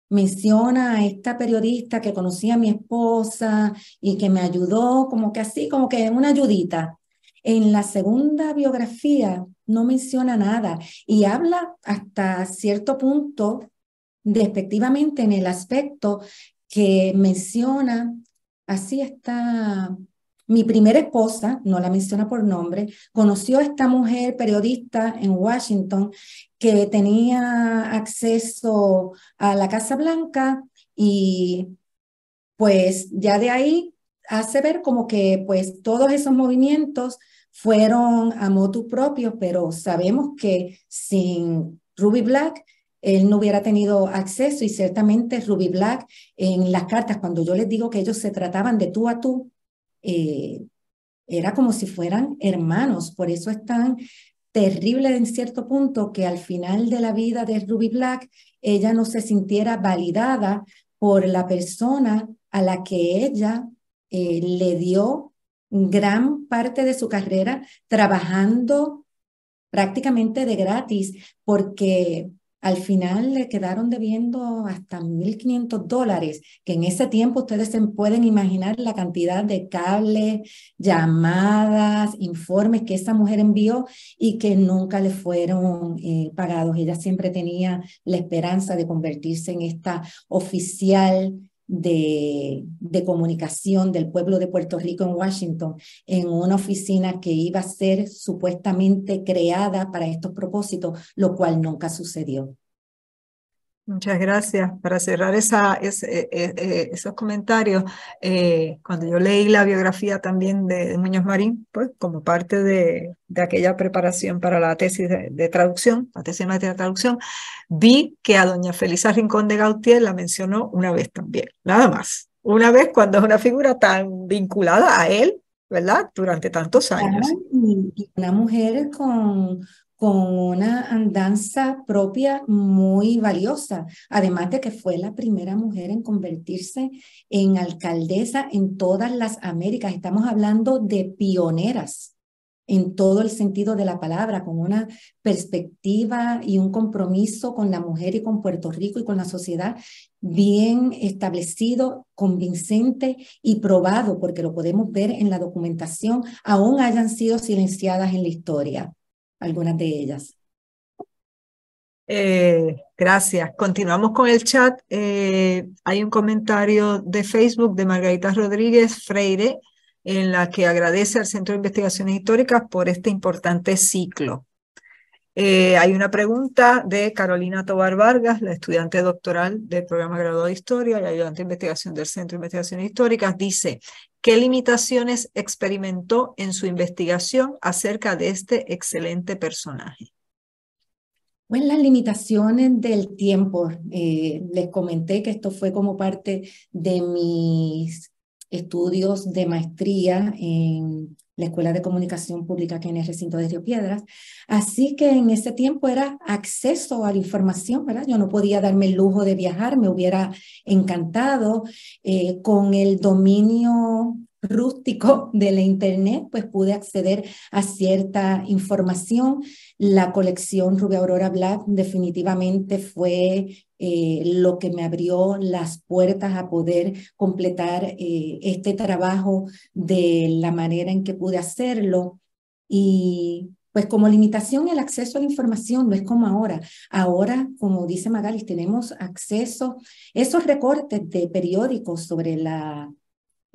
menciona a esta periodista que conocía a mi esposa y que me ayudó, como que así, como que una ayudita. En la segunda biografía no menciona nada y habla hasta cierto punto despectivamente en el aspecto que menciona, así está, mi primera esposa, no la menciona por nombre, conoció a esta mujer periodista en Washington que tenía acceso a la Casa Blanca y pues ya de ahí hace ver como que pues todos esos movimientos fueron a motu propio, pero sabemos que sin Ruby Black él no hubiera tenido acceso y ciertamente Ruby Black en las cartas, cuando yo les digo que ellos se trataban de tú a tú, eh, era como si fueran hermanos, por eso es tan terrible en cierto punto que al final de la vida de Ruby Black ella no se sintiera validada por la persona a la que ella eh, le dio gran parte de su carrera trabajando prácticamente de gratis porque al final le quedaron debiendo hasta 1.500 dólares, que en ese tiempo ustedes se pueden imaginar la cantidad de cables, llamadas, informes que esa mujer envió y que nunca le fueron eh, pagados. Ella siempre tenía la esperanza de convertirse en esta oficial de, comunicación del pueblo de Puerto Rico en Washington en una oficina que iba a ser supuestamente creada para estos propósitos, lo cual nunca sucedió. Muchas gracias. Para cerrar esa, eh, eh, eh, esos comentarios, cuando yo leí la biografía también de, Muñoz Marín, pues como parte de, aquella preparación para la tesis de, traducción, la tesis de traducción, vi que a doña Felisa Rincón de Gautier la mencionó una vez también, nada más. Una vez cuando es una figura tan vinculada a él, ¿verdad? Durante tantos años. y una mujer con, con una andanza propia muy valiosa, además de que fue la primera mujer en convertirse en alcaldesa en todas las Américas. Estamos hablando de pioneras en todo el sentido de la palabra, con una perspectiva y un compromiso con la mujer y con Puerto Rico y con la sociedad bien establecido, convincente y probado, porque lo podemos ver en la documentación, aún hayan sido silenciadas en la historia algunas de ellas. Eh, gracias. Continuamos con el chat. Eh, hay un comentario de Facebook de Margarita Rodríguez Freire en la que agradece al Centro de Investigaciones Históricas por este importante ciclo. Eh, hay una pregunta de Carolina Tobar Vargas, la estudiante doctoral del programa graduado de Historia y ayudante de investigación del Centro de Investigaciones Históricas. Dice, ¿qué limitaciones experimentó en su investigación acerca de este excelente personaje? Bueno, pues las limitaciones del tiempo. Eh, les comenté que esto fue como parte de mis estudios de maestría en la Escuela de Comunicación Pública que en el recinto de Río Piedras. Así que en ese tiempo era acceso a la información, ¿verdad? Yo no podía darme el lujo de viajar, me hubiera encantado eh, con el dominio rústico de la Internet, pues pude acceder a cierta información. La colección Rubia Aurora Black definitivamente fue eh, lo que me abrió las puertas a poder completar eh, este trabajo de la manera en que pude hacerlo. Y pues como limitación el acceso a la información, no es como ahora. Ahora, como dice Magalis, tenemos acceso, esos recortes de periódicos sobre la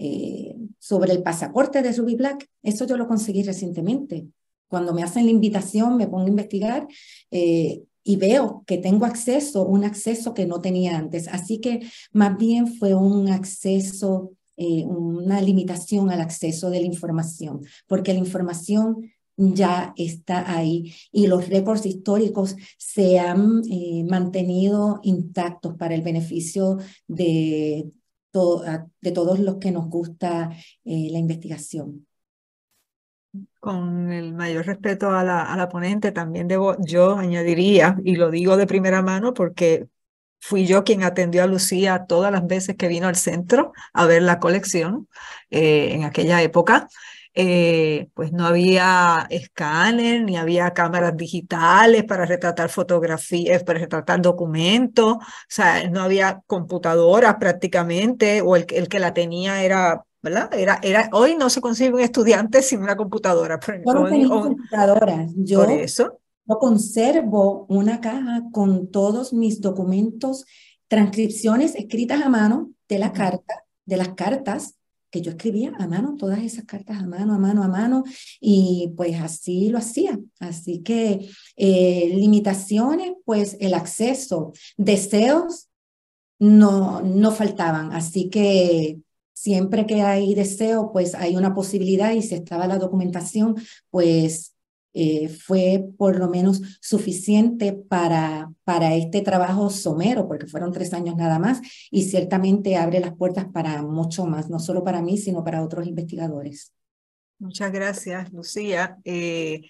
eh, sobre el pasaporte de Ruby Black. Eso yo lo conseguí recientemente. Cuando me hacen la invitación, me pongo a investigar eh, y veo que tengo acceso, un acceso que no tenía antes. Así que más bien fue un acceso, eh, una limitación al acceso de la información, porque la información ya está ahí y los récords históricos se han mantenido intactos para el beneficio de de todos los que nos gusta eh, la investigación. Con el mayor respeto a la, ponente, también debo, yo añadiría, y lo digo de primera mano porque fui yo quien atendió a Lucía todas las veces que vino al centro a ver la colección eh, en aquella época. Eh, pues no había escáner, ni había cámaras digitales para retratar fotografías, para retratar documentos, o sea, no había computadoras prácticamente, o el, que la tenía era ¿verdad? Era, era, hoy no se consigue un estudiante sin una computadora. no computadoras. Yo, conservo una caja con todos mis documentos, transcripciones escritas a mano de la carta, de las cartas, que yo escribía a mano, todas esas cartas a mano, a mano, a mano, y pues así lo hacía. Así que eh, limitaciones, pues el acceso, deseos no, no faltaban. Así que siempre que hay deseo, pues hay una posibilidad y si estaba la documentación, pues eh, fue por lo menos suficiente para, para este trabajo somero, porque fueron tres años nada más, y ciertamente abre las puertas para mucho más, no solo para mí, sino para otros investigadores. Muchas gracias, Lucía. Eh,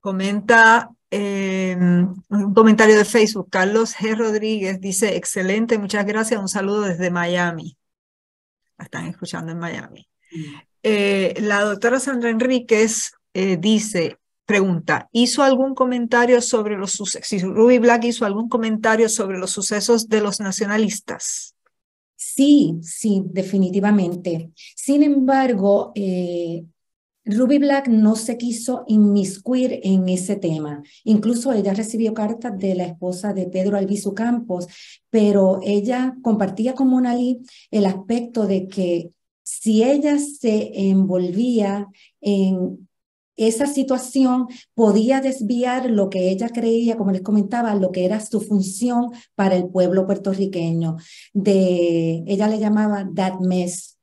comenta eh, un comentario de Facebook. Carlos G. Rodríguez dice, excelente, muchas gracias, un saludo desde Miami. La están escuchando en Miami. la doctora Sandra Enríquez dice, Pregunta, ¿hizo algún comentario sobre los sucesos? Ruby Black hizo algún comentario sobre los sucesos de los nacionalistas. Sí, sí, definitivamente. Sin embargo, eh, Ruby Black no se quiso inmiscuir en ese tema. Incluso ella recibió cartas de la esposa de Pedro Albizu Campos, pero ella compartía con Monalí el aspecto de que si ella se envolvía en esa situación podía desviar lo que ella creía, como les comentaba, lo que era su función para el pueblo puertorriqueño. De, ella le llamaba that mess,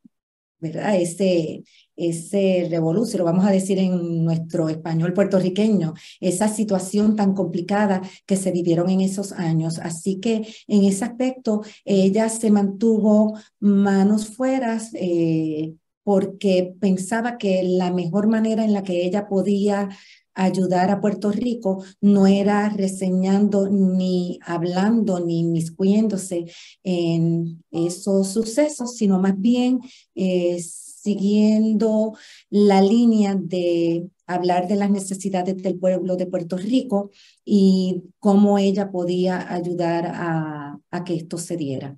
¿verdad? Ese, ese revolución, lo vamos a decir en nuestro español puertorriqueño, esa situación tan complicada que se vivieron en esos años. Así que en ese aspecto ella se mantuvo manos fuera, eh, porque pensaba que la mejor manera en la que ella podía ayudar a Puerto Rico no era reseñando ni hablando ni inmiscuyéndose en esos sucesos, sino más bien eh, siguiendo la línea de hablar de las necesidades del pueblo de Puerto Rico y cómo ella podía ayudar a que esto se diera.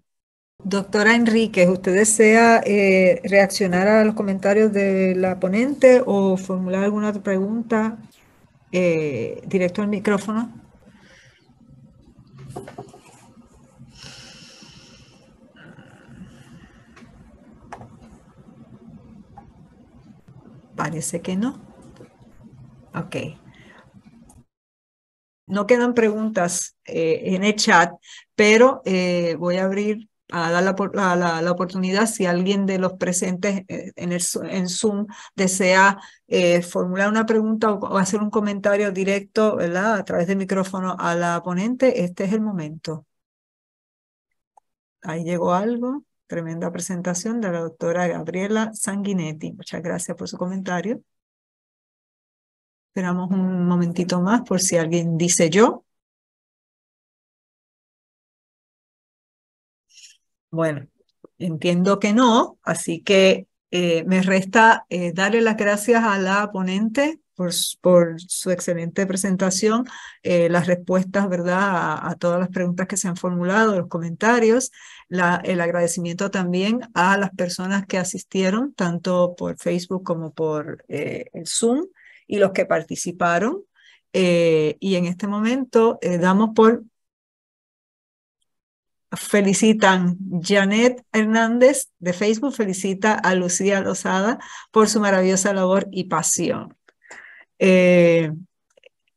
Doctora Enríquez, ¿usted desea eh, reaccionar a los comentarios de la ponente o formular alguna pregunta eh, directo al micrófono? Parece que no. Ok. No quedan preguntas eh, en el chat, pero voy a abrir a dar la, la, oportunidad si alguien de los presentes eh, en, el, en Zoom desea eh, formular una pregunta o, hacer un comentario directo ¿verdad? a través del micrófono a la ponente, este es el momento. Ahí llegó algo, tremenda presentación de la doctora Gabriela Sanguinetti. Muchas gracias por su comentario. Esperamos un momentito más por si alguien dice yo. Bueno, entiendo que no, así que eh, me resta eh, darle las gracias a la ponente por, su excelente presentación, eh, las respuestas, ¿verdad?, a, todas las preguntas que se han formulado, los comentarios, el agradecimiento también a las personas que asistieron, tanto por Facebook como por el Zoom, y los que participaron. y en este momento damos por felicitan, Janet Hernández de Facebook felicita a Lucía Lozada por su maravillosa labor y pasión. Eh,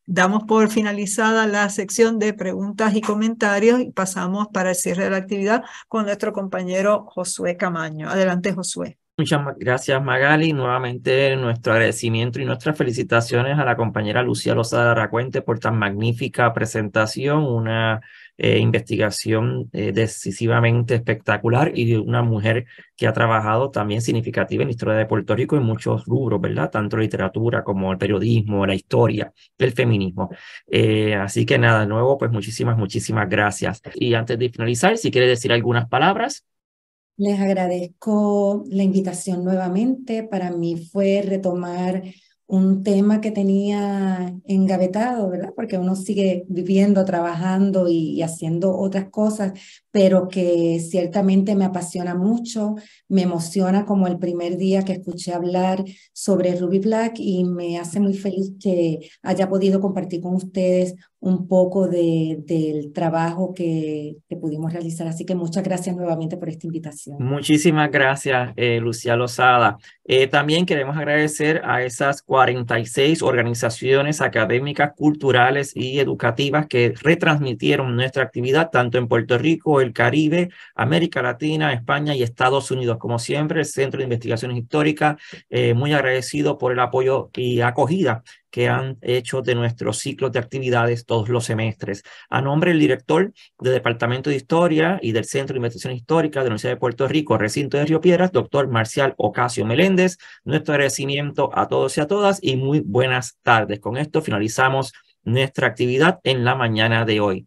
damos por finalizada la sección de preguntas y comentarios y pasamos para el cierre de la actividad con nuestro compañero Josué Camaño. Adelante, Josué. Muchas gracias Magali. Nuevamente nuestro agradecimiento y nuestras felicitaciones a la compañera Lucía Lozada Racuente por tan magnífica presentación, una eh, investigación eh, decisivamente espectacular y de una mujer que ha trabajado también significativa en la historia de Puerto Rico en muchos rubros, ¿verdad? Tanto literatura como el periodismo, la historia, el feminismo. Eh, así que nada, de nuevo, pues muchísimas, muchísimas gracias. Y antes de finalizar, si quiere decir algunas palabras. Les agradezco la invitación nuevamente. Para mí fue retomar un tema que tenía engavetado, ¿verdad? Porque uno sigue viviendo, trabajando y, haciendo otras cosas, pero que ciertamente me apasiona mucho, me emociona como el primer día que escuché hablar sobre Ruby Black y me hace muy feliz que haya podido compartir con ustedes un poco del trabajo que, pudimos realizar. Así que muchas gracias nuevamente por esta invitación. Muchísimas gracias, eh, Lucía Lozada. Eh, también queremos agradecer a esas 46 organizaciones académicas, culturales y educativas que retransmitieron nuestra actividad tanto en Puerto Rico, el Caribe, América Latina, España y Estados Unidos. Como siempre, el Centro de Investigaciones Históricas, eh, muy agradecido por el apoyo y acogida que han hecho de nuestro ciclo de actividades todos los semestres. A nombre del director del Departamento de Historia y del Centro de Investigación Histórica de la Universidad de Puerto Rico, recinto de Río Piedras, doctor Marcial Ocasio Meléndez, nuestro agradecimiento a todos y a todas y muy buenas tardes. Con esto finalizamos nuestra actividad en la mañana de hoy.